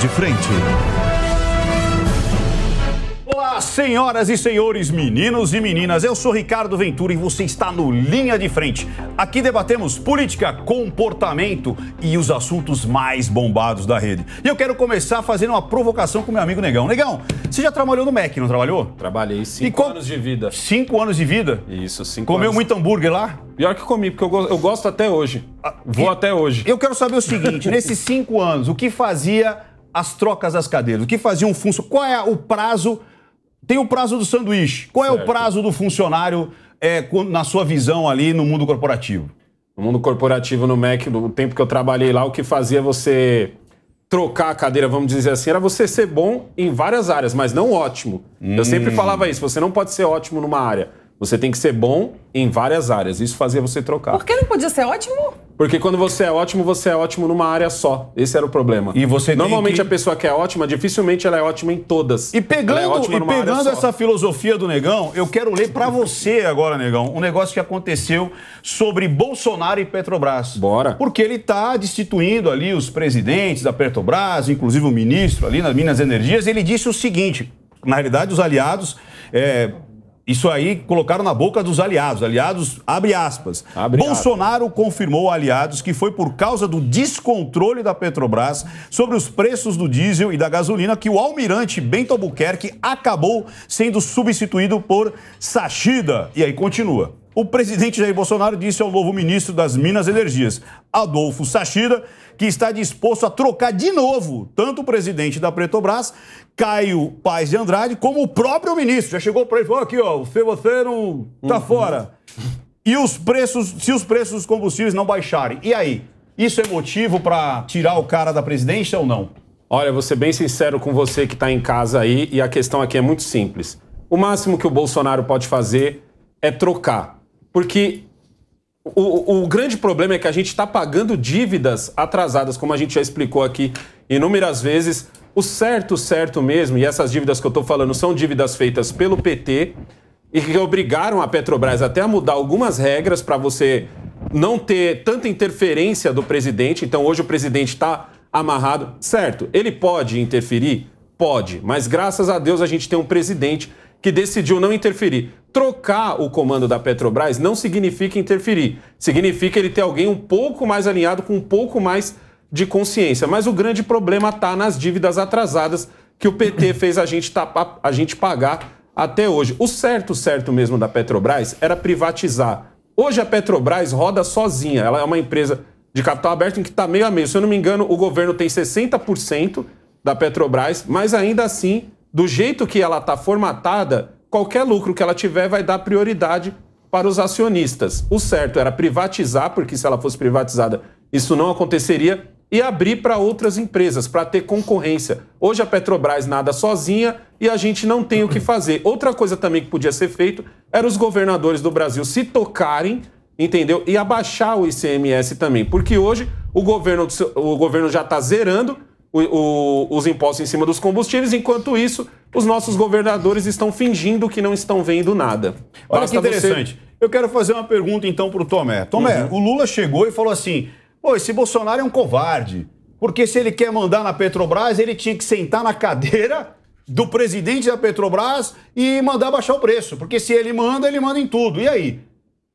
de frente. Olá, senhoras e senhores, meninos e meninas, eu sou Ricardo Ventura e você está no Linha de Frente. Aqui debatemos política, comportamento e os assuntos mais bombados da rede. E eu quero começar fazendo uma provocação com meu amigo Negão. Negão, você já trabalhou no Mac, não trabalhou? Trabalhei cinco anos de vida. Cinco anos de vida? Isso, cinco Comeu anos. muito hambúrguer lá? Pior que comi, porque eu, eu gosto até hoje. Ah, Vou e... até hoje. Eu quero saber o seguinte, nesses cinco anos, o que fazia as trocas das cadeiras? O que fazia um funcionário? Qual é o prazo? Tem o prazo do sanduíche. Qual é o prazo do funcionário é, na sua visão ali no mundo corporativo? No mundo corporativo, no MEC, no tempo que eu trabalhei lá, o que fazia você trocar a cadeira, vamos dizer assim, era você ser bom em várias áreas, mas não ótimo. Hum. Eu sempre hum. falava isso, você não pode ser ótimo numa área. Você tem que ser bom em várias áreas. Isso fazia você trocar. Por que não podia ser ótimo? Porque quando você é ótimo, você é ótimo numa área só. Esse era o problema. E você Normalmente que... a pessoa que é ótima, dificilmente ela é ótima em todas. E pegando, é e pegando essa filosofia do Negão, eu quero ler para você agora, Negão, um negócio que aconteceu sobre Bolsonaro e Petrobras. Bora. Porque ele tá destituindo ali os presidentes da Petrobras, inclusive o ministro ali nas Minas Energias, ele disse o seguinte, na realidade os aliados é, isso aí colocaram na boca dos aliados. Aliados, abre aspas. Abre Bolsonaro aspas. confirmou a aliados que foi por causa do descontrole da Petrobras sobre os preços do diesel e da gasolina que o almirante Bento Albuquerque acabou sendo substituído por Sachida. E aí continua. O presidente Jair Bolsonaro disse ao novo ministro das Minas e Energias, Adolfo Sachida, que está disposto a trocar de novo tanto o presidente da Petrobras Caio Paz de Andrade, como o próprio ministro. Já chegou para ele e falou: aqui, ó, se você não tá uhum. fora. E os preços, se os preços dos combustíveis não baixarem, e aí? Isso é motivo para tirar o cara da presidência ou não? Olha, vou ser bem sincero com você que está em casa aí, e a questão aqui é muito simples. O máximo que o Bolsonaro pode fazer é trocar. Porque o, o, grande problema é que a gente está pagando dívidas atrasadas, como a gente já explicou aqui inúmeras vezes. O certo, certo mesmo, e essas dívidas que eu estou falando são dívidas feitas pelo PT e que obrigaram a Petrobras até a mudar algumas regras para você não ter tanta interferência do presidente. Então hoje o presidente está amarrado. Certo, ele pode interferir? Pode, mas graças a Deus a gente tem um presidente que decidiu não interferir. Trocar o comando da Petrobras não significa interferir, significa ele ter alguém um pouco mais alinhado, com um pouco mais de consciência. Mas o grande problema está nas dívidas atrasadas que o PT fez a gente, tapar, tá, a gente pagar até hoje. O certo, certo mesmo da Petrobras era privatizar. Hoje a Petrobras roda sozinha. Ela é uma empresa de capital aberto em que está meio a meio. Se eu não me engano, o governo tem 60% da Petrobras, mas ainda assim, do jeito que ela está formatada, qualquer lucro que ela tiver vai dar prioridade para os acionistas. O certo era privatizar, porque se ela fosse privatizada, isso não aconteceria e abrir para outras empresas, para ter concorrência. Hoje a Petrobras nada sozinha e a gente não tem o que fazer. Outra coisa também que podia ser feito era os governadores do Brasil se tocarem, entendeu? E abaixar o ICMS também, porque hoje o governo, o governo já está zerando o, o, os impostos em cima dos combustíveis, enquanto isso os nossos governadores estão fingindo que não estão vendo nada. Olha Basta que interessante. Você... Eu quero fazer uma pergunta então para o Tomé. Tomé, uhum. o Lula chegou e falou assim: Pô, esse Bolsonaro é um covarde. Porque se ele quer mandar na Petrobras, ele tinha que sentar na cadeira do presidente da Petrobras e mandar baixar o preço. Porque se ele manda, ele manda em tudo. E aí?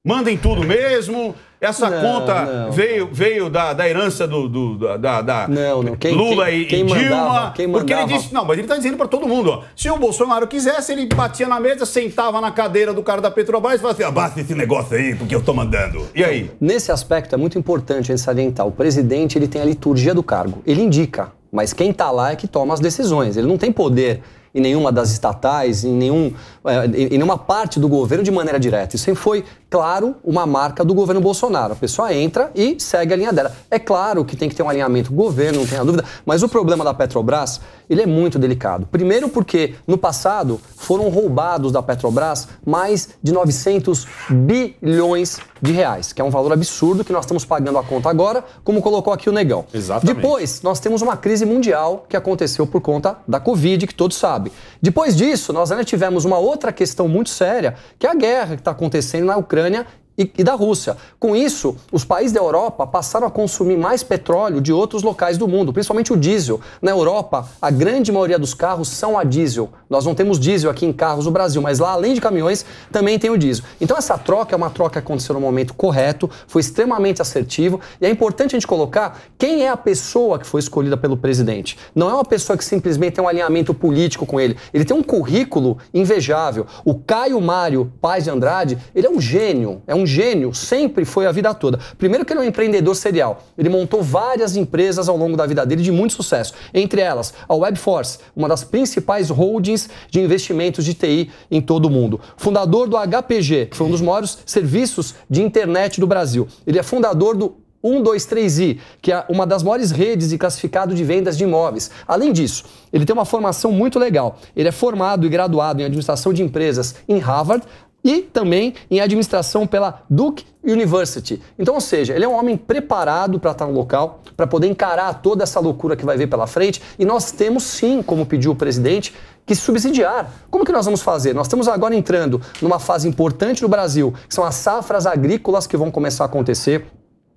Mandem tudo mesmo. Essa não, conta não. veio, veio da, da herança do, do da, da não, quem, Lula quem, e quem Dilma. Mandava, mandava. Porque ele disse, não, mas ele está dizendo para todo mundo, ó, se o Bolsonaro quisesse, ele batia na mesa, sentava na cadeira do cara da Petrobras e falava assim, abaixa esse negócio aí, porque eu estou mandando. E aí? Nesse aspecto é muito importante a gente salientar, o presidente ele tem a liturgia do cargo, ele indica, mas quem está lá é que toma as decisões, ele não tem poder em nenhuma das estatais, em, nenhum, eh, em nenhuma parte do governo de maneira direta. Isso sempre foi claro, uma marca do governo Bolsonaro. A pessoa entra e segue a linha dela. É claro que tem que ter um alinhamento governo, não tenha dúvida, mas o problema da Petrobras, ele é muito delicado. Primeiro porque no passado foram roubados da Petrobras mais de 900 bilhões de reais, que é um valor absurdo que nós estamos pagando a conta agora, como colocou aqui o Negão. Exatamente. Depois, nós temos uma crise mundial que aconteceu por conta da Covid, que todos sabem. Depois disso, nós ainda tivemos uma outra questão muito séria, que é a guerra que está acontecendo na Ucrânia Ucrânia e, e da Rússia. Com isso, os países da Europa passaram a consumir mais petróleo de outros locais do mundo, principalmente o diesel. Na Europa, a grande maioria dos carros são a diesel. Nós não temos diesel aqui em carros no Brasil, mas lá, além de caminhões, também tem o diesel. Então, essa troca é uma troca que aconteceu no momento correto, foi extremamente assertivo e é importante a gente colocar quem é a pessoa que foi escolhida pelo presidente. Não é uma pessoa que simplesmente tem um alinhamento político com ele. Ele tem um currículo invejável. O Caio Mário Paz de Andrade, ele é um gênio, é um um gênio sempre foi a vida toda. Primeiro que ele é um empreendedor serial. Ele montou várias empresas ao longo da vida dele de muito sucesso. Entre elas, a Webforce, uma das principais holdings de investimentos de TI em todo o mundo. Fundador do HPG, que foi um dos maiores serviços de internet do Brasil. Ele é fundador do 123i, que é uma das maiores redes de classificado de vendas de imóveis. Além disso, ele tem uma formação muito legal. Ele é formado e graduado em administração de empresas em Harvard, e também em administração pela Duke University. Então, ou seja, ele é um homem preparado para estar tá no local, para poder encarar toda essa loucura que vai vir pela frente. E nós temos sim, como pediu o presidente, que subsidiar. Como que nós vamos fazer? Nós estamos agora entrando numa fase importante no Brasil, que são as safras agrícolas que vão começar a acontecer.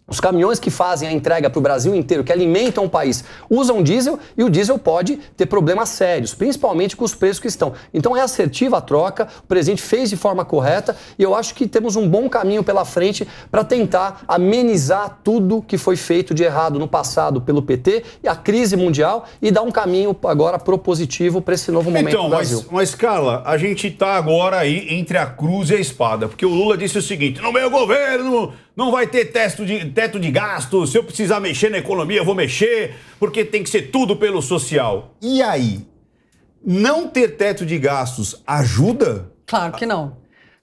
Os caminhões que fazem a entrega para o Brasil inteiro, que alimentam o país, usam diesel e o diesel pode ter problemas sérios, principalmente com os preços que estão. Então é assertiva a troca, o presidente fez de forma correta e eu acho que temos um bom caminho pela frente para tentar amenizar tudo que foi feito de errado no passado pelo PT e a crise mundial e dar um caminho agora propositivo para esse novo momento então, do Brasil. Mas, mas Carla, a gente está agora aí entre a cruz e a espada, porque o Lula disse o seguinte: no meu governo não vai ter teto de, teto de gastos, se eu precisar mexer na economia, eu vou mexer, porque tem que ser tudo pelo social. E aí? Não ter teto de gastos ajuda? Claro que não.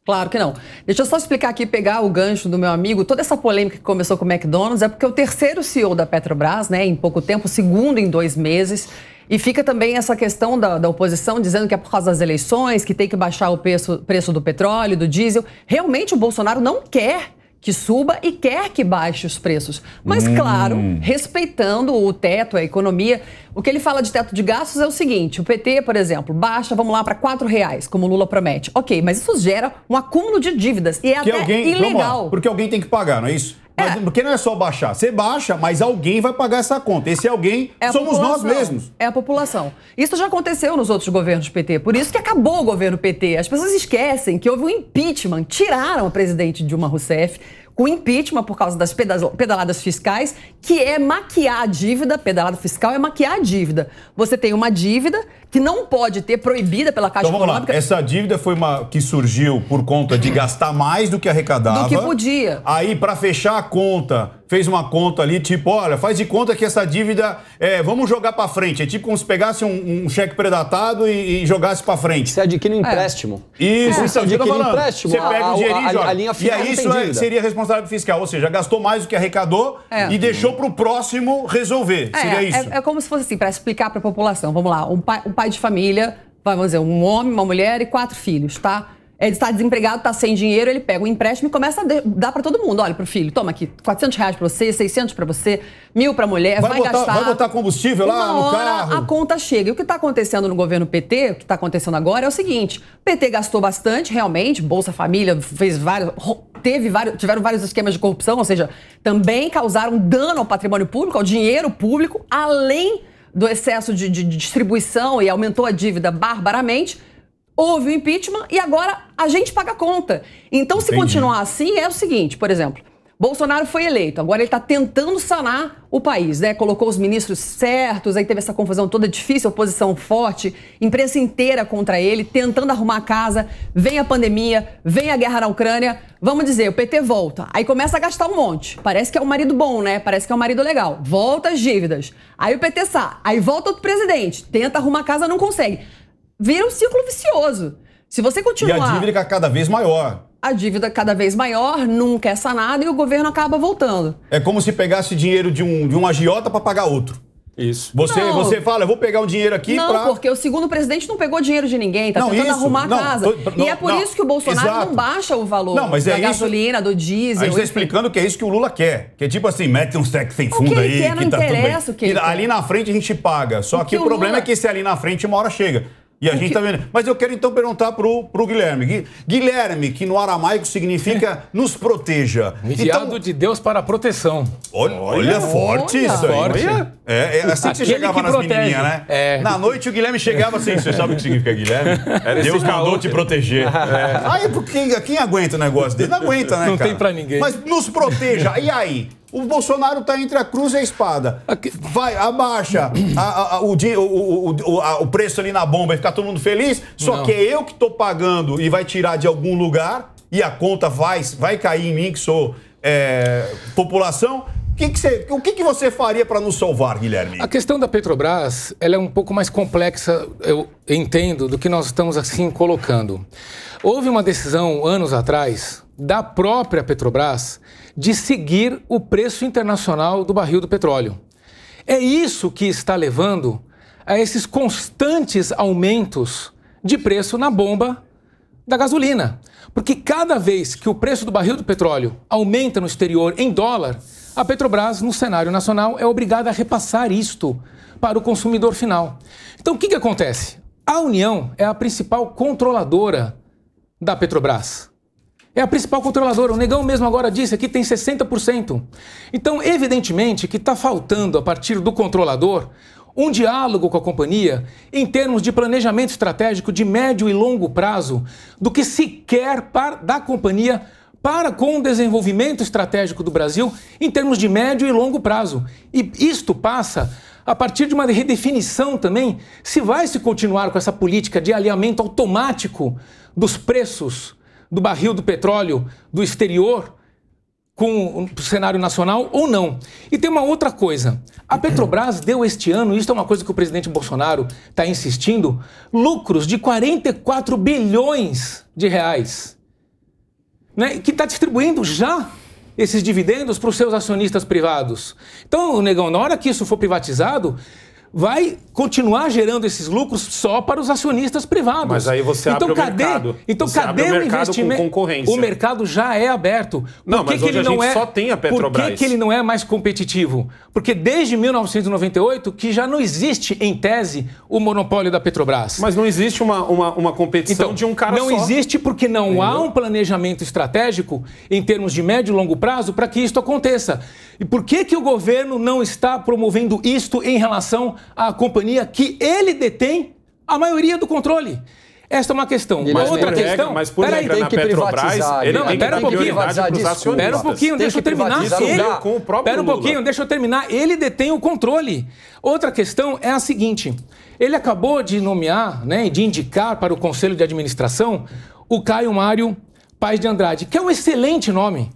Claro que não. Deixa eu só explicar aqui, pegar o gancho do meu amigo. Toda essa polêmica que começou com o McDonald's é porque o terceiro CEO da Petrobras, né, em pouco tempo, o segundo em dois meses. E fica também essa questão da, da, oposição dizendo que é por causa das eleições, que tem que baixar o preço, preço do petróleo, do diesel. Realmente o Bolsonaro não quer que suba e quer que baixe os preços. Mas, hum. claro, respeitando o teto, a economia. O que ele fala de teto de gastos é o seguinte: o PT, por exemplo, baixa, vamos lá, para R$ reais, como o Lula promete. Ok, mas isso gera um acúmulo de dívidas e é que até alguém, ilegal. Lá, porque alguém tem que pagar, não é isso? É. Mas, Porque não é só baixar. Você baixa, mas alguém vai pagar essa conta. Esse alguém é somos nós mesmos. É a população. Isso já aconteceu nos outros governos PT. Por isso que acabou o governo PT. As pessoas esquecem que houve um impeachment. Tiraram a presidente Dilma Rousseff com impeachment por causa das pedaladas fiscais, que é maquiar a dívida. Pedalada fiscal é maquiar a dívida. Você tem uma dívida que não pode ter, proibida pela Caixa então, Econômica. Lá. Essa dívida foi uma que surgiu por conta de gastar mais do que arrecadava. Do que podia. Aí, para fechar a conta, fez uma conta ali, tipo, olha, faz de conta que essa dívida, é, vamos jogar para frente. É tipo como se pegasse um, um cheque predatado e, e jogasse para frente. Você adquire um é. empréstimo. É. Isso, é. isso eu tô falando. Empréstimo. Você pega o dinheirinho a, e joga. A, linha e aí isso é, seria responsabilidade fiscal, ou seja, gastou mais do que arrecadou é. e deixou para o próximo resolver. É, seria isso. É, é, como se fosse assim, para explicar para a população. Vamos lá, um, pa, um pai de família, vamos dizer, um homem, uma mulher e quatro filhos, tá? Ele está desempregado, está sem dinheiro, ele pega o um empréstimo e começa a dar para todo mundo. Olha, para o filho, toma aqui, 400 reais para você, 600 para você, mil para a mulher, vai, vai botar, gastar. Vai botar combustível lá no carro. A conta chega. E o que está acontecendo no governo PT, o que está acontecendo agora é o seguinte: o PT gastou bastante, realmente, Bolsa Família fez vários. Teve vários, tiveram vários esquemas de corrupção, ou seja, também causaram dano ao patrimônio público, ao dinheiro público, além do excesso de, de, distribuição e aumentou a dívida barbaramente. Houve o impeachment e agora a gente paga a conta. Então, se Entendi. continuar assim, é o seguinte, por exemplo, Bolsonaro foi eleito, agora ele está tentando sanar o país, né? Colocou os ministros certos, aí teve essa confusão toda difícil, oposição forte, imprensa inteira contra ele, tentando arrumar a casa. Vem a pandemia, vem a guerra na Ucrânia. Vamos dizer, o PT volta. Aí começa a gastar um monte. Parece que é um marido bom, né? Parece que é um marido legal. Volta as dívidas. Aí o PT sai. Aí volta outro presidente. Tenta arrumar a casa, não consegue. Vira um círculo vicioso. Se você continuar. E a dívida cada vez maior. A dívida cada vez maior, nunca é sanada e o governo acaba voltando. É como se pegasse dinheiro de um, de um agiota para pagar outro. Isso. Você, não. você fala, eu vou pegar o dinheiro aqui Não, pra... porque o segundo presidente não pegou dinheiro de ninguém, tá não, tentando isso, arrumar não, a casa. Tô, e é por isso que o Bolsonaro exato. não baixa o valor não, mas da é isso gasolina, do diesel. A gente tá explicando que é isso que o Lula quer. Que é tipo assim, mete um sexo sem fundo aí, quer, que tá tudo bem. Que ali na frente a gente paga. Só o que, que, o problema Lula... é que se ali na frente uma hora chega. E a gente está vendo. Mas eu quero então perguntar pro pro Guilherme. Guilherme, que no aramaico significa nos proteja. Enviado então... de Deus para a proteção. Olha, olha, forte olha. isso aí. Forte. É, é, assim que você chegava que nas menininhas, né? É. Na noite o Guilherme chegava assim. Você sabe o que significa Guilherme? Era é, Deus mandou te proteger. É. Aí porque, quem aguenta o negócio dele? Não aguenta, né? Não cara? tem para ninguém. Mas nos proteja. E aí? O Bolsonaro está entre a cruz e a espada. Vai, abaixa a, a, o, o, a, o, preço ali na bomba e ficar todo mundo feliz, só Não. que é eu que estou pagando e vai tirar de algum lugar e a conta vai, vai cair em mim, que sou é, população, que que você, o que, que você faria para nos salvar, Guilherme? A questão da Petrobras ela é um pouco mais complexa, eu entendo, do que nós estamos assim colocando. Houve uma decisão anos atrás da própria Petrobras de seguir o preço internacional do barril do petróleo. É isso que está levando a esses constantes aumentos de preço na bomba da gasolina. Porque cada vez que o preço do barril do petróleo aumenta no exterior em dólar, a Petrobras, no cenário nacional, é obrigada a repassar isto para o consumidor final. Então, o que, que acontece? A União é a principal controladora da Petrobras. É a principal controladora. O Negão mesmo agora disse que tem 60%. Então, evidentemente que está faltando, a partir do controlador, um diálogo com a companhia em termos de planejamento estratégico de médio e longo prazo do que se quer da companhia para com o desenvolvimento estratégico do Brasil em termos de médio e longo prazo. E isto passa a partir de uma redefinição também se vai se continuar com essa política de alinhamento automático dos preços do barril do petróleo do exterior com o cenário nacional ou não. E tem uma outra coisa. A Petrobras deu este ano, isso é uma coisa que o presidente Bolsonaro está insistindo, lucros de 44 bilhões de reais né, que está distribuindo já esses dividendos para os seus acionistas privados. Então, negão, na hora que isso for privatizado, vai continuar gerando esses lucros só para os acionistas privados. Mas aí você então, abre cadê, o mercado. Então você cadê o, o investimento? Com concorrência. O mercado já é aberto. Por não, mas que ele não é, só tem a Petrobras. Por que, que ele não é mais competitivo? Porque desde 1998 que já não existe, em tese, o monopólio da Petrobras. Mas não existe uma, uma, uma competição então, de um cara não só. Não existe porque não Entendeu? há um planejamento estratégico em termos de médio e longo prazo para que isso aconteça. E por que, que o governo não está promovendo isto em relação à companhia que ele detém a maioria do controle? Esta é uma questão. Mas outra regra, questão. Mas por peraí, tem que Petrobras, ele não, tem pera que um pouquinho, Espera um pouquinho, deixa eu terminar. com o próprio pera um pouquinho, Lula. deixa eu terminar. Ele detém o controle. Outra questão é a seguinte: ele acabou de nomear, né, de indicar para o Conselho de Administração o Caio Mário Paz de Andrade, que é um excelente nome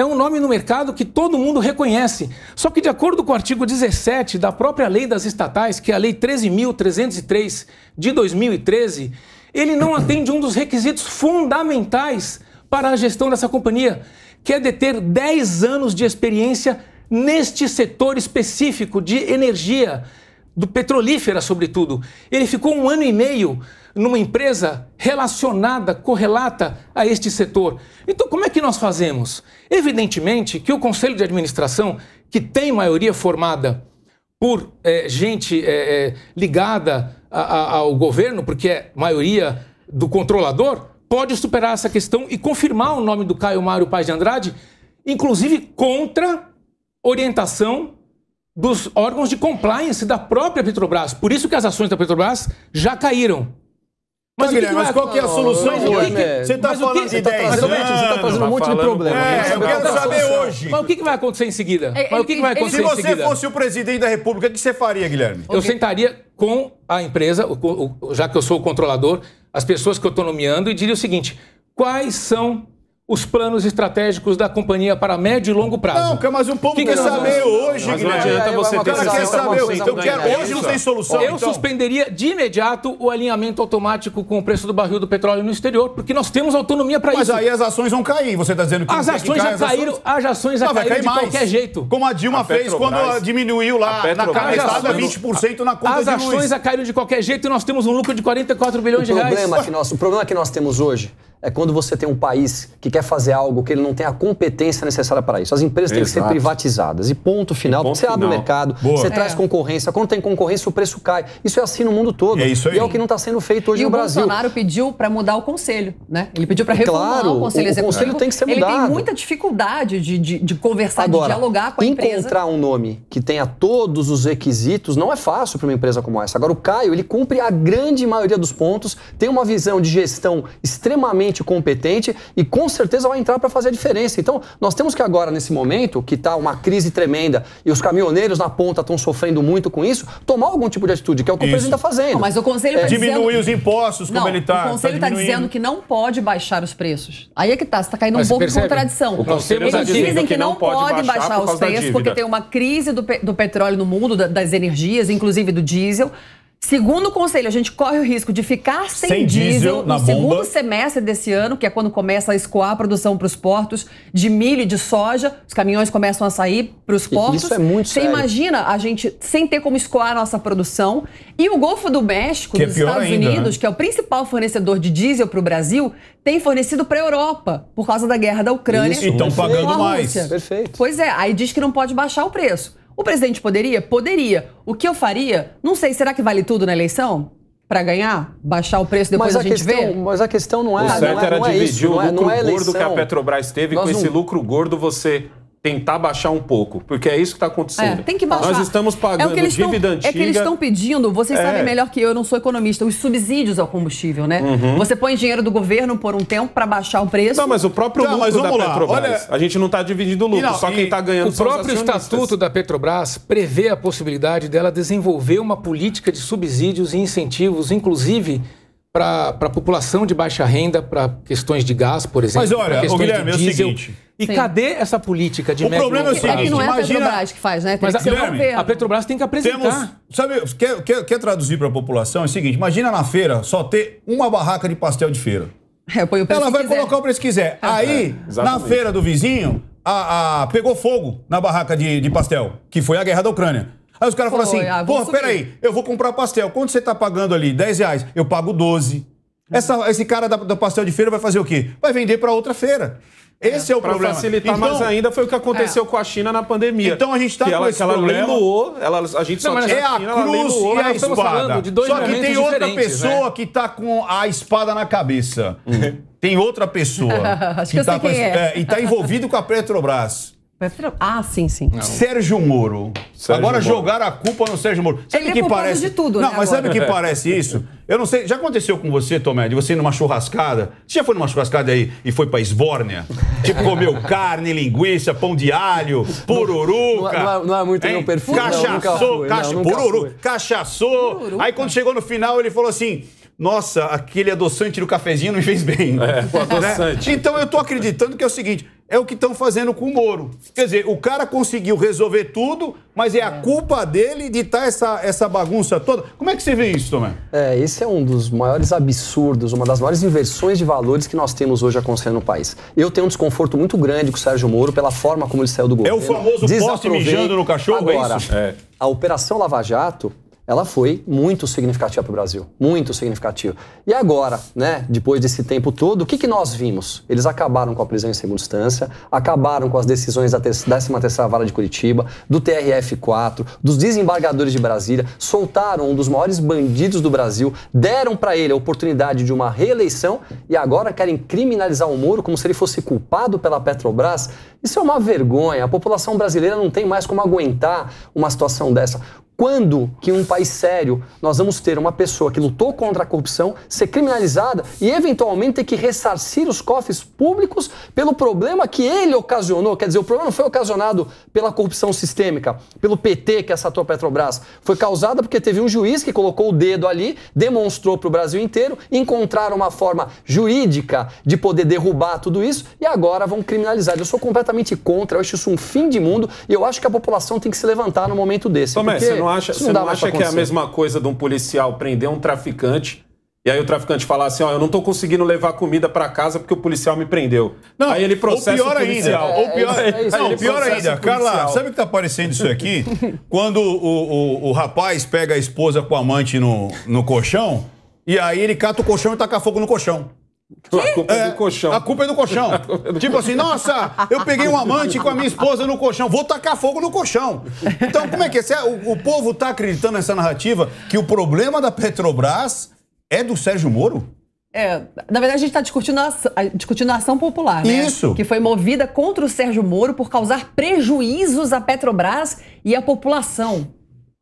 é um nome no mercado que todo mundo reconhece. Só que, de acordo com o artigo 17 da própria Lei das Estatais, que é a Lei 13.303 de 2013, ele não atende um dos requisitos fundamentais para a gestão dessa companhia, que é deter 10 anos de experiência neste setor específico de energia do Petrolífera, sobretudo. Ele ficou um ano e meio numa empresa relacionada, correlata a este setor. Então, como é que nós fazemos? Evidentemente que o conselho de administração, que tem maioria formada por é, gente é, é, ligada a, a, ao governo, porque é maioria do controlador, pode superar essa questão e confirmar o nome do Caio Mário Paz de Andrade, inclusive contra orientação dos órgãos de compliance da própria Petrobras. Por isso que as ações da Petrobras já caíram. Mas, Guilherme, mas qual que é a solução hoje? você está falando que, de 10 tá anos. Você está fazendo um monte de problema. É, eu tá quero saber assim, hoje. Mas o que, vai acontecer em seguida? É, mas o que, vai é, é, acontecer Se você fosse o presidente da República, o que você faria, Guilherme? Eu sentaria com a empresa, já que eu sou o controlador, as pessoas que eu estou nomeando, e diria o seguinte, quais são os planos estratégicos da companhia para médio e longo prazo. Não, quer é mais um povo que quer saber hoje, Mas não adianta você ter cara quer saber, então hoje não tem solução. Eu então. suspenderia de imediato o alinhamento automático com o preço do barril do petróleo no exterior, porque nós temos autonomia para isso. Mas aí as ações vão cair, você está dizendo que as ações já caíram, as ações já caíram, de mais. qualquer jeito. Como a Dilma a fez quando diminuiu lá na canetada 20% na conta as de As ações já caíram de qualquer jeito e nós temos um lucro de 44 bilhões de reais. O problema que nós temos hoje é quando você tem um país que quer fazer algo que ele não tem a competência necessária para isso. As empresas Exato. têm que ser privatizadas. E ponto final. E ponto você final. abre o mercado, Boa. você é. traz concorrência. Quando tem concorrência, o preço cai. Isso é assim no mundo todo. É isso aí. E é o que não está sendo feito hoje e no Brasil. E o Bolsonaro pediu para mudar o conselho, né? Ele pediu para reformular claro, o conselho o, executivo. O conselho tem que ser mudado. Ele tem muita dificuldade de, de, de conversar, Agora, de dialogar com a encontrar empresa. encontrar um nome que tenha todos os requisitos não é fácil para uma empresa como essa. Agora, o Caio, ele cumpre a grande maioria dos pontos, tem uma visão de gestão extremamente experiente, competente e com certeza vai entrar para fazer a diferença. Então, nós temos que agora, nesse momento, que está uma crise tremenda e os caminhoneiros na ponta estão sofrendo muito com isso, tomar algum tipo de atitude, que é o que isso. o presidente está fazendo. Não, mas o conselho tá é, tá diminuir dizendo... os impostos, como não, ele está. O tá conselho está tá dizendo que não pode baixar os preços. Aí é que está, está caindo mas um pouco percebe? de contradição. O conselho Eles tá dizem que não, pode baixar, baixar os preços porque tem uma crise do, pe do petróleo no mundo, da, das energias, inclusive do diesel. Segundo o conselho, a gente corre o risco de ficar sem, sem diesel, diesel, no segundo semestre desse ano, que é quando começa a escoar a produção para os portos de milho e de soja. Os caminhões começam a sair para os portos. Isso é muito Você sério. imagina a gente sem ter como escoar a nossa produção. E o Golfo do México, que é dos é Estados ainda, né? Unidos, né? que é o principal fornecedor de diesel para o Brasil, tem fornecido para a Europa por causa da guerra da Ucrânia. Isso, e estão pagando mais. Perfeito. Pois é, aí diz que não pode baixar o preço. O presidente poderia? Poderia. O que eu faria? Não sei, será que vale tudo na eleição? Para ganhar? Baixar o preço depois a, a gente questão, vê? Mas a questão não é. O certo não é, era não é dividir isso, o é- lucro é, é gordo que a Petrobras teve, Nós com esse lucro gordo você tentar baixar um pouco, porque é isso que está acontecendo. É, tem que baixar. Nós estamos é pagando é dívida tão, antiga. É que eles estão pedindo, vocês é. sabem melhor que eu, eu não sou economista, os subsídios ao combustível, né? Uhum. Você põe dinheiro do governo por um tempo para baixar o preço. Não, mas o próprio não, lucro da lá. Petrobras, Olha... a gente não está dividindo o lucro, não, só quem está ganhando O próprio estatuto da Petrobras prevê a possibilidade dela desenvolver uma política de subsídios e incentivos, inclusive para a população de baixa renda, para questões de gás, por exemplo. Mas olha, o Guilherme, é o seguinte. E Sim. cadê essa política de O problema é o seguinte, é que não é imagina... a Petrobras que faz, né? Tem Mas que a, Guilherme, a Petrobras tem que apresentar. Temos, sabe, quer, quer, quer traduzir para a população? É o seguinte, imagina na feira só ter uma barraca de pastel de feira. É, Ela vai quiser. colocar o preço que quiser. Ah, tá. Aí, é, na feira do vizinho, a, a, pegou fogo na barraca de, de pastel, que foi a guerra da Ucrânia. Aí os caras falam assim: ah, pô, peraí, eu vou comprar pastel. Quanto você tá pagando ali? 10 reais. Eu pago 12. É. Essa, esse cara da, pastel de feira vai fazer o quê? Vai vender para outra feira. É, esse é, é o problema. facilitar então, mais ainda foi o que aconteceu é. com a China na pandemia. Então a gente está com esse ela problema. Leiloou, ela a gente não, tinha é a, China, cruz leiloou, e a espada. só que tem outra pessoa né? que está com a espada na cabeça. Hum. Tem outra pessoa que está é. é, e está envolvido com a Petrobras. É ah, sim, sim. Não. Sérgio Moro. Sérgio agora Moro. jogaram a culpa no Sérgio Moro. Sabe Ele é que é parece de tudo, né, Não, né, mas agora? sabe que parece isso? Eu não sei, já aconteceu com você, Tomé, de você ir numa churrascada? Você já foi numa churrascada aí e foi pra Esbórnia? Tipo, comeu carne, linguiça, pão de alho, pururuca. Não, não, não é muito hein? meu perfil, cachaçou, não, fui, não, cachaçou, Aí quando chegou no final, ele falou assim nossa, aquele adoçante do cafezinho não fez bem. É, né? adoçante. Então eu estou acreditando que é o seguinte, é o que estão fazendo com o Moro. Quer dizer, o cara conseguiu resolver tudo, mas é a culpa dele de estar tá essa, essa bagunça toda. Como é que você vê isso, Tomé? É, esse é um dos maiores absurdos, uma das maiores inversões de valores que nós temos hoje acontecendo no país. Eu tenho um desconforto muito grande com o Sérgio Moro pela forma como ele saiu do governo. É o famoso poste mijando no cachorro, é Agora, é isso? É. A Operação Lava Jato ela foi muito significativa para o Brasil, muito significativa. E agora, né, depois desse tempo todo, o que, que nós vimos? Eles acabaram com a prisão em segunda instância, acabaram com as decisões da 13ª Vara de Curitiba, do TRF4, dos desembargadores de Brasília, soltaram um dos maiores bandidos do Brasil, deram para ele a oportunidade de uma reeleição e agora querem criminalizar o Moro como se ele fosse culpado pela Petrobras. Isso é uma vergonha. A população brasileira não tem mais como aguentar uma situação dessa. Quando que um país sério nós vamos ter uma pessoa que lutou contra a corrupção ser criminalizada e eventualmente ter que ressarcir os cofres públicos pelo problema que ele ocasionou? Quer dizer, o problema não foi ocasionado pela corrupção sistêmica, pelo PT que assatou é a Petrobras. Foi causada porque teve um juiz que colocou o dedo ali, demonstrou para o Brasil inteiro, encontraram uma forma jurídica de poder derrubar tudo isso e agora vão criminalizar. Eu sou completamente contra, eu acho isso um fim de mundo e eu acho que a população tem que se levantar no momento desse. Tomé, porque... você não acha, você não, não acha que é a mesma coisa de um policial prender um traficante e aí o traficante falar assim, ó, eu não tô conseguindo levar comida para casa porque o policial me prendeu. Não, aí ele processa pior o policial. Ainda, é, ou pior, é isso, é não, pior ainda. Carla, sabe o que tá aparecendo isso aqui? Quando o, o, o, rapaz pega a esposa com a amante no, no colchão, e aí ele cata o colchão e taca fogo no colchão. A culpa é, do é, colchão. A culpa é do colchão. É do tipo assim, nossa, eu peguei um amante com a minha esposa no colchão, vou tacar fogo no colchão. Então, como é que é? é o, o povo está acreditando nessa narrativa que o problema da Petrobras é do Sérgio Moro? É, na verdade, a gente está discutindo, a, discutindo a ação popular, né? Isso. Que foi movida contra o Sérgio Moro por causar prejuízos à Petrobras e à população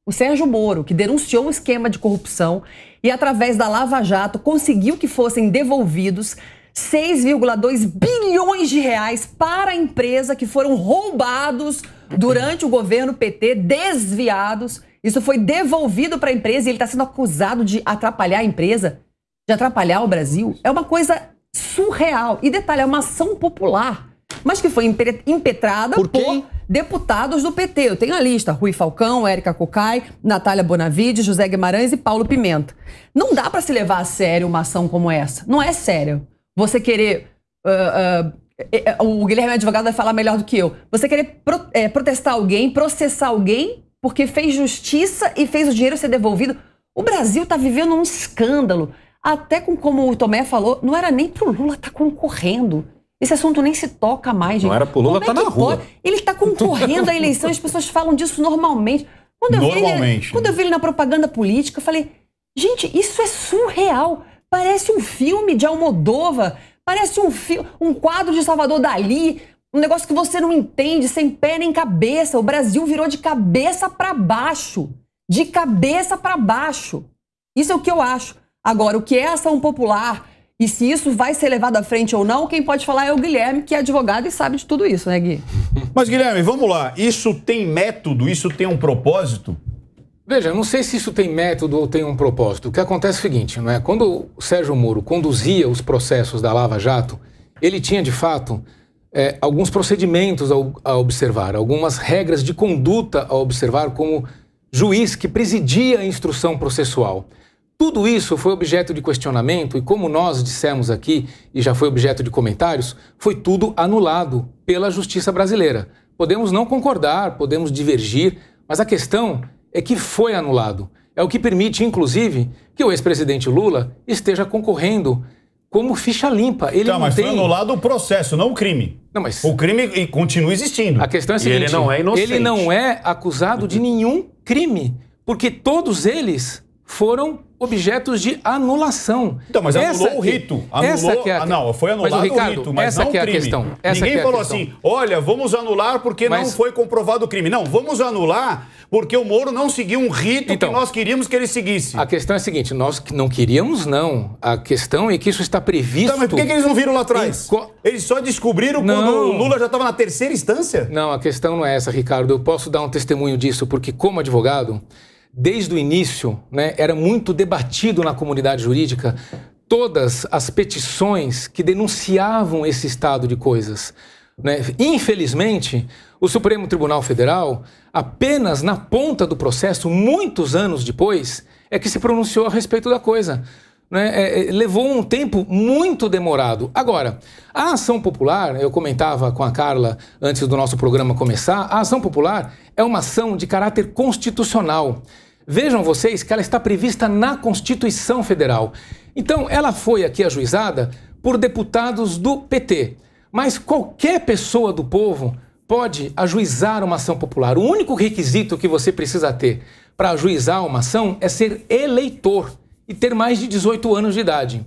o Sérgio Moro, que denunciou um esquema de corrupção e, através da Lava Jato, conseguiu que fossem devolvidos 6,2 bilhões de reais para a empresa que foram roubados durante o governo PT, desviados. Isso foi devolvido para a empresa e ele está sendo acusado de atrapalhar a empresa, de atrapalhar o Brasil. É uma coisa surreal. E detalhe, é uma ação popular, mas que foi impetrada por, quem? por deputados do PT. Eu tenho a lista: Rui Falcão, Érica Cocai, Natália Bonavide, José Guimarães e Paulo Pimenta. Não dá para se levar a sério uma ação como essa. Não é sério. Você querer. Uh, uh, o Guilherme Advogado vai falar melhor do que eu. Você querer pro, é, protestar alguém, processar alguém porque fez justiça e fez o dinheiro ser devolvido. O Brasil está vivendo um escândalo. Até com como o Tomé falou, não era nem para o Lula estar tá concorrendo. Esse assunto nem se toca mais. Gente. Não era por Lula, está é na rua. Ele está concorrendo à eleição, as pessoas falam disso normalmente. Quando eu, normalmente. Vi ele, quando eu vi ele na propaganda política, eu falei, gente, isso é surreal. Parece um filme de Almodova, parece um, um quadro de Salvador Dali, um negócio que você não entende, sem pé nem cabeça. O Brasil virou de cabeça para baixo. De cabeça para baixo. Isso é o que eu acho. Agora, o que é ação popular, e se isso vai ser levado à frente ou não, quem pode falar é o Guilherme, que é advogado e sabe de tudo isso, né, Gui? Mas, Guilherme, vamos lá. Isso tem método? Isso tem um propósito? Veja, não sei se isso tem método ou tem um propósito. O que acontece é o seguinte, não é? Quando o Sérgio Moro conduzia os processos da Lava Jato, ele tinha, de fato, é, alguns procedimentos a, a observar, algumas regras de conduta a observar como juiz que presidia a instrução processual. Tudo isso foi objeto de questionamento e, como nós dissemos aqui e já foi objeto de comentários, foi tudo anulado pela justiça brasileira. Podemos não concordar, podemos divergir, mas a questão é que foi anulado. É o que permite, inclusive, que o ex-presidente Lula esteja concorrendo como ficha limpa. Ele tá, não mas tem... foi anulado o processo, não o crime. Não, mas... O crime continua existindo. A questão é a seguinte: e ele não é inocente. Ele não é acusado de nenhum crime, porque todos eles foram objetos de anulação. Então, mas essa anulou o rito. Anulou, essa que é a, ah, não, foi anulado mas, o, Ricardo, o rito, mas essa não que é a crime. Questão, essa Ninguém que é falou questão. assim, olha, vamos anular porque mas... não foi comprovado o crime. Não, vamos anular porque o Moro não seguiu um rito então, que nós queríamos que ele seguisse. A questão é a seguinte, nós não queríamos, não. A questão é que isso está previsto... Então, mas por que, que eles não viram lá atrás? Co... Eles só descobriram não. quando o Lula já estava na terceira instância? Não, a questão não é essa, Ricardo. Eu posso dar um testemunho disso, porque como advogado desde o início, né, era muito debatido na comunidade jurídica todas as petições que denunciavam esse estado de coisas. Né? Infelizmente, o Supremo Tribunal Federal, apenas na ponta do processo, muitos anos depois, é que se pronunciou a respeito da coisa. Né? É, é levou um tempo muito demorado. Agora, a ação popular, eu comentava com a Carla antes do nosso programa começar, a ação popular é uma ação de caráter constitucional. Vejam vocês que ela está prevista na Constituição Federal. Então, ela foi aqui ajuizada por deputados do PT. Mas qualquer pessoa do povo pode ajuizar uma ação popular. O único requisito que você precisa ter para ajuizar uma ação é ser eleitor e ter mais de 18 anos de idade.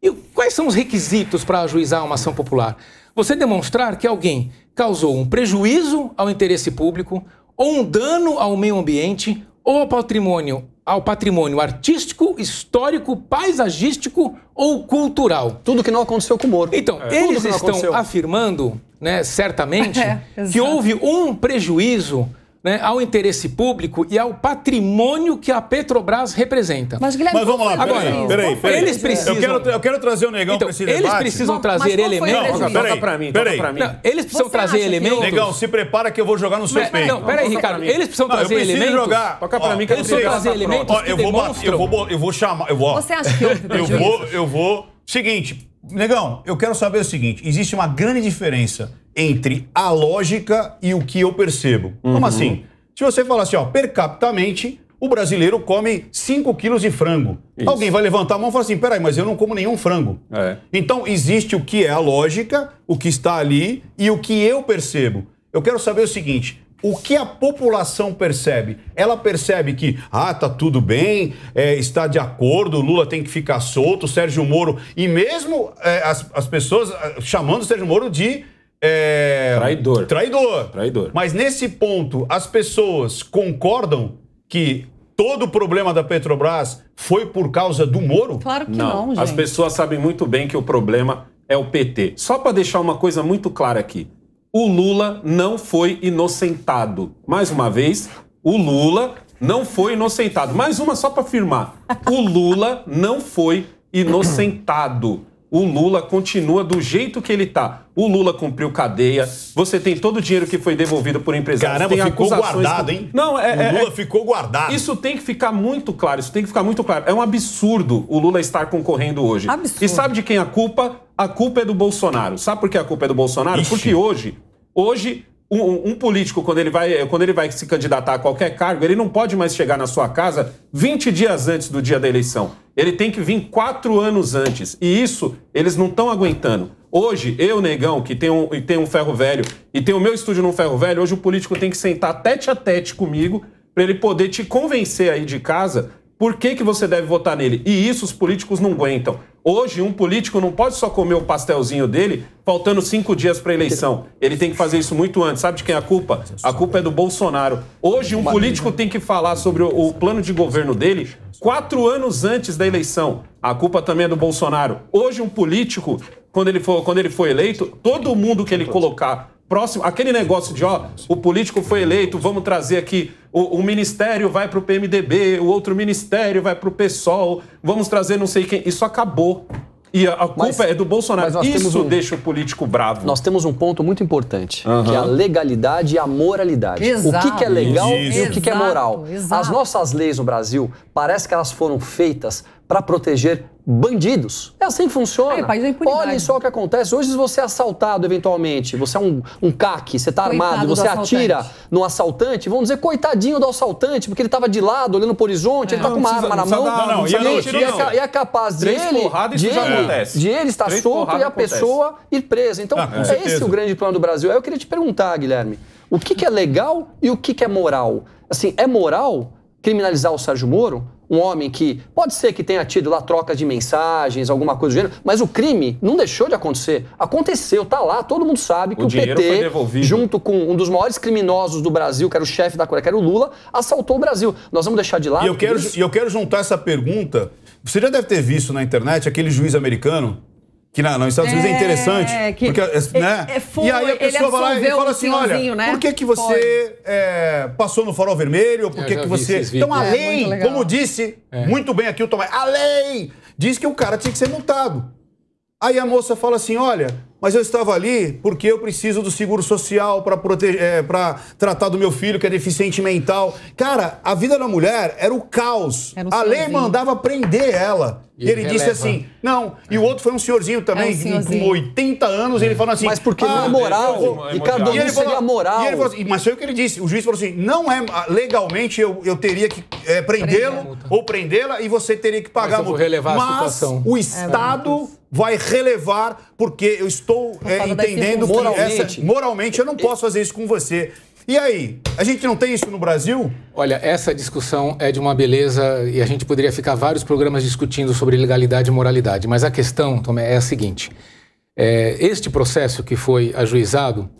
E quais são os requisitos para ajuizar uma ação popular? Você demonstrar que alguém causou um prejuízo ao interesse público, ou um dano ao meio ambiente, ou ao patrimônio, ao patrimônio artístico, histórico, paisagístico ou cultural. Tudo que não aconteceu com o Moro. Então, é. eles estão aconteceu. afirmando, né, certamente, é, que houve um prejuízo né, ao interesse público e ao patrimônio que a Petrobras representa. Mas, Guilherme, mas vamos lá, agora. Peraí, peraí, peraí. Eles precisam. Eu quero, eu quero trazer o um negão então, para esse debate. Eles precisam trazer elementos. Não, peraí, toca mim, peraí. Toca mim. Não, eles precisam Você trazer elementos. Eu... Negão, se prepara que eu vou jogar no seu peito. Não, peraí, Ricardo. Eles precisam não, trazer eu elementos. Jogar. Toca para mim que eles precisam trazer elementos. eu, vou eu vou eu vou chamar. Eu vou. Você acha que eu vou? Eu vou. Seguinte, negão, eu quero saber o seguinte: existe uma grande diferença entre a lógica e o que eu percebo. Uhum. Como assim? Se você falar assim, ó, per capitamente, o brasileiro come 5 quilos de frango. Isso. Alguém vai levantar a mão e falar assim: peraí, mas eu não como nenhum frango. É. Então, existe o que é a lógica, o que está ali e o que eu percebo. Eu quero saber o seguinte: o que a população percebe? Ela percebe que, ah, tá tudo bem, é, está de acordo, Lula tem que ficar solto, Sérgio Moro. E mesmo é, as, as pessoas ah, chamando Sérgio Moro de é... Traidor. Traidor. Traidor. Mas nesse ponto, as pessoas concordam que todo o problema da Petrobras foi por causa do Moro? Claro que não, não gente. As pessoas sabem muito bem que o problema é o PT. Só para deixar uma coisa muito clara aqui. O Lula não foi inocentado. Mais uma vez, o Lula não foi inocentado. Mais uma só para afirmar. O Lula não foi inocentado o Lula continua do jeito que ele tá. O Lula cumpriu cadeia. Você tem todo o dinheiro que foi devolvido por empresários. Caramba, tem ficou guardado, hein? Não, é, o é, Lula é... ficou guardado. Isso tem que ficar muito claro. Isso tem que ficar muito claro. É um absurdo o Lula estar concorrendo hoje. Absurdo. E sabe de quem é a culpa? A culpa é do Bolsonaro. Sabe por que a culpa é do Bolsonaro? Ixi. Porque hoje, hoje um, um, político, quando ele, vai, quando ele vai se candidatar a qualquer cargo, ele não pode mais chegar na sua casa 20 dias antes do dia da eleição. Ele tem que vir quatro anos antes. E isso eles não estão aguentando. Hoje, eu, negão, que tem um, tem um ferro velho e tem o meu estúdio num ferro velho, hoje o político tem que sentar tete a tete comigo para ele poder te convencer aí de casa por que, que você deve votar nele. E isso os políticos não aguentam. Hoje, um político não pode só comer o pastelzinho dele faltando cinco dias para a eleição. Ele tem que fazer isso muito antes. Sabe de quem é a culpa? A culpa é do Bolsonaro. Hoje, um político tem que falar sobre o plano de governo dele quatro anos antes da eleição. A culpa também é do Bolsonaro. Hoje, um político, quando ele for, quando ele for eleito, todo mundo que ele colocar próximo. Aquele negócio de, ó, o político foi eleito, vamos trazer aqui. O, o ministério vai para o PMDB, o outro ministério vai para o PSOL, vamos trazer não sei quem. Isso acabou. E a culpa mas, é do Bolsonaro. Isso um, deixa o político bravo. Nós temos um ponto muito importante, uhum. que é a legalidade e a moralidade. Exato. O que, que é legal Isso. e o que, que é moral. Exato. As nossas leis no Brasil, parece que elas foram feitas para proteger bandidos. É assim que funciona. É, país da impunidade. Olhem só o que acontece. Hoje, se você é assaltado, eventualmente, você é um, um caque, você está armado, você atira assaltante. no assaltante, vão dizer, coitadinho do assaltante, porque ele estava de lado, olhando para o horizonte, é. ele está com uma arma na mão. Não, não, e, é não, não. É e é capaz dele, de, ele, de ele estar Três solto e a acontece. pessoa ir presa. Então, ah, é, esse o grande plano do Brasil. Aí eu queria te perguntar, Guilherme, o que, que é legal e o que, que é moral? Assim, é moral criminalizar o Sérgio Moro? um homem que pode ser que tenha tido lá trocas de mensagens, alguma coisa do gênero, mas o crime não deixou de acontecer. Aconteceu, tá lá, todo mundo sabe que o, o PT, junto com um dos maiores criminosos do Brasil, que era o chefe da Coreia, que era o Lula, assaltou o Brasil. Nós vamos deixar de lado. E eu quero, eu quero juntar essa pergunta. Você já deve ter visto na internet aquele juiz americano que não, nos Estados Unidos é, é interessante. Que, porque, é, né? É, foi, e aí a pessoa vai lá e fala assim: olha, né? por que, que você é, passou no farol vermelho? Por que, que você. Então a é, lei, como disse muito bem aqui o Tomás, a lei diz que o cara tinha que ser multado. Aí a moça fala assim: olha, mas eu estava ali porque eu preciso do seguro social para é, tratar do meu filho que é deficiente mental. Cara, a vida da mulher era o caos. Era um a lei mandava prender ela. E ele, disse assim, não. E o outro foi um senhorzinho também, é um senhorzinho. com 80 anos, é. ele falou assim... Mas porque ah, não é ah, moral, é, e cada um seria moral. E ele falou assim, mas foi o que ele disse, o juiz falou assim, não é... Ah, legalmente eu, eu teria que é, prendê-lo ou prendê-la e você teria que pagar mas a multa. mas situação. o Estado é vai relevar, porque eu estou é, entendendo que moralmente. Essa, moralmente eu não posso fazer isso com você. E aí, a gente não tem isso no Brasil? Olha, essa discussão é de uma beleza e a gente poderia ficar vários programas discutindo sobre legalidade e moralidade, mas a questão, Tomé, é a seguinte: é, este processo que foi ajuizado,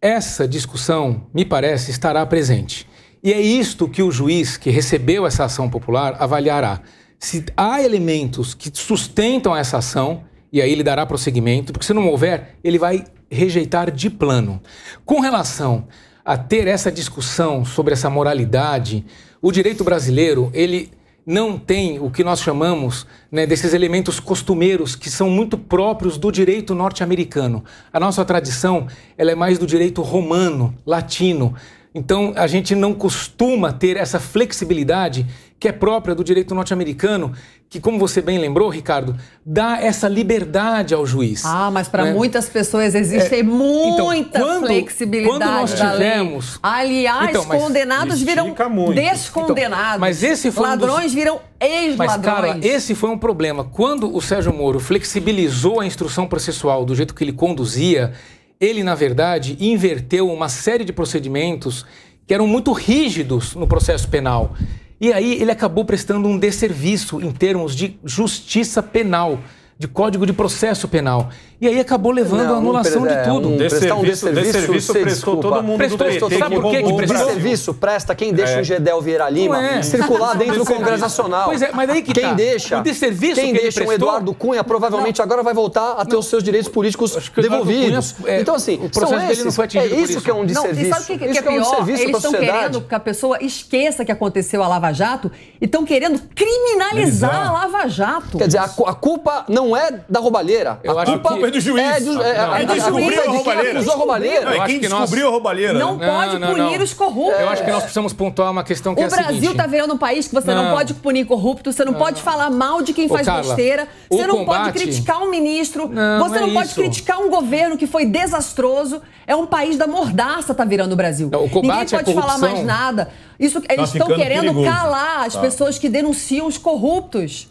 essa discussão, me parece, estará presente. E é isto que o juiz que recebeu essa ação popular avaliará. Se há elementos que sustentam essa ação, e aí ele dará prosseguimento, porque se não houver, ele vai rejeitar de plano. Com relação a ter essa discussão sobre essa moralidade, o direito brasileiro, ele não tem o que nós chamamos né, desses elementos costumeiros que são muito próprios do direito norte-americano. A nossa tradição ela é mais do direito romano, latino. Então a gente não costuma ter essa flexibilidade que é própria do direito norte-americano, que, como você bem lembrou, Ricardo, dá essa liberdade ao juiz. Ah, mas para né? muitas pessoas existe é, então, muita então, quando, flexibilidade. Quando nós tivemos. Aliás, então, condenados viram muito. descondenados. Então, mas esse foi Ladrões um dos... viram ex-ladrões. Mas, cara, esse foi um problema. Quando o Sérgio Moro flexibilizou a instrução processual do jeito que ele conduzia, ele, na verdade, inverteu uma série de procedimentos que eram muito rígidos no processo penal. E aí ele acabou prestando um desserviço em termos de justiça penal, de código de processo penal. E aí acabou levando não, a anulação de tudo. É, um, desserviço, um desserviço, desserviço prestou desculpa. todo mundo prestou, do PT. Sabe por que, que prestou? Desserviço presta quem deixa é. o Gedel Vieira Lima é. circular dentro do Congresso Nacional. Pois é, mas daí que quem tá. deixa, o desserviço quem que deixa prestou, o Eduardo Cunha provavelmente não, agora vai voltar a ter não, os seus direitos políticos devolvidos. Cunha, é, então assim, o processo esses, dele não foi atingido é, é isso que é um desserviço. Não, e sabe o que, que, é pior? Eles estão querendo que a pessoa esqueça que aconteceu a Lava Jato e estão querendo criminalizar a Lava Jato. Quer dizer, a culpa não é da roubalheira. A culpa é do juiz. É, do, é, não, é, é descobriu a roubalheira. roubalheira. Não, é quem que descobriu nós... a roubalheira. Não, não pode não, punir os corruptos. É. Eu acho que nós precisamos pontuar uma questão que é o é a Brasil seguinte. O Brasil está virando um país que você não, ah. pode punir corrupto, você não ah. pode falar mal de quem faz Carla, besteira, você não combate... pode criticar um ministro, você é não pode isso. criticar um governo que foi desastroso. É um país da mordaça está virando o Brasil. o Ninguém pode falar mais nada. Isso, eles estão tá querendo calar as tá. pessoas que denunciam os corruptos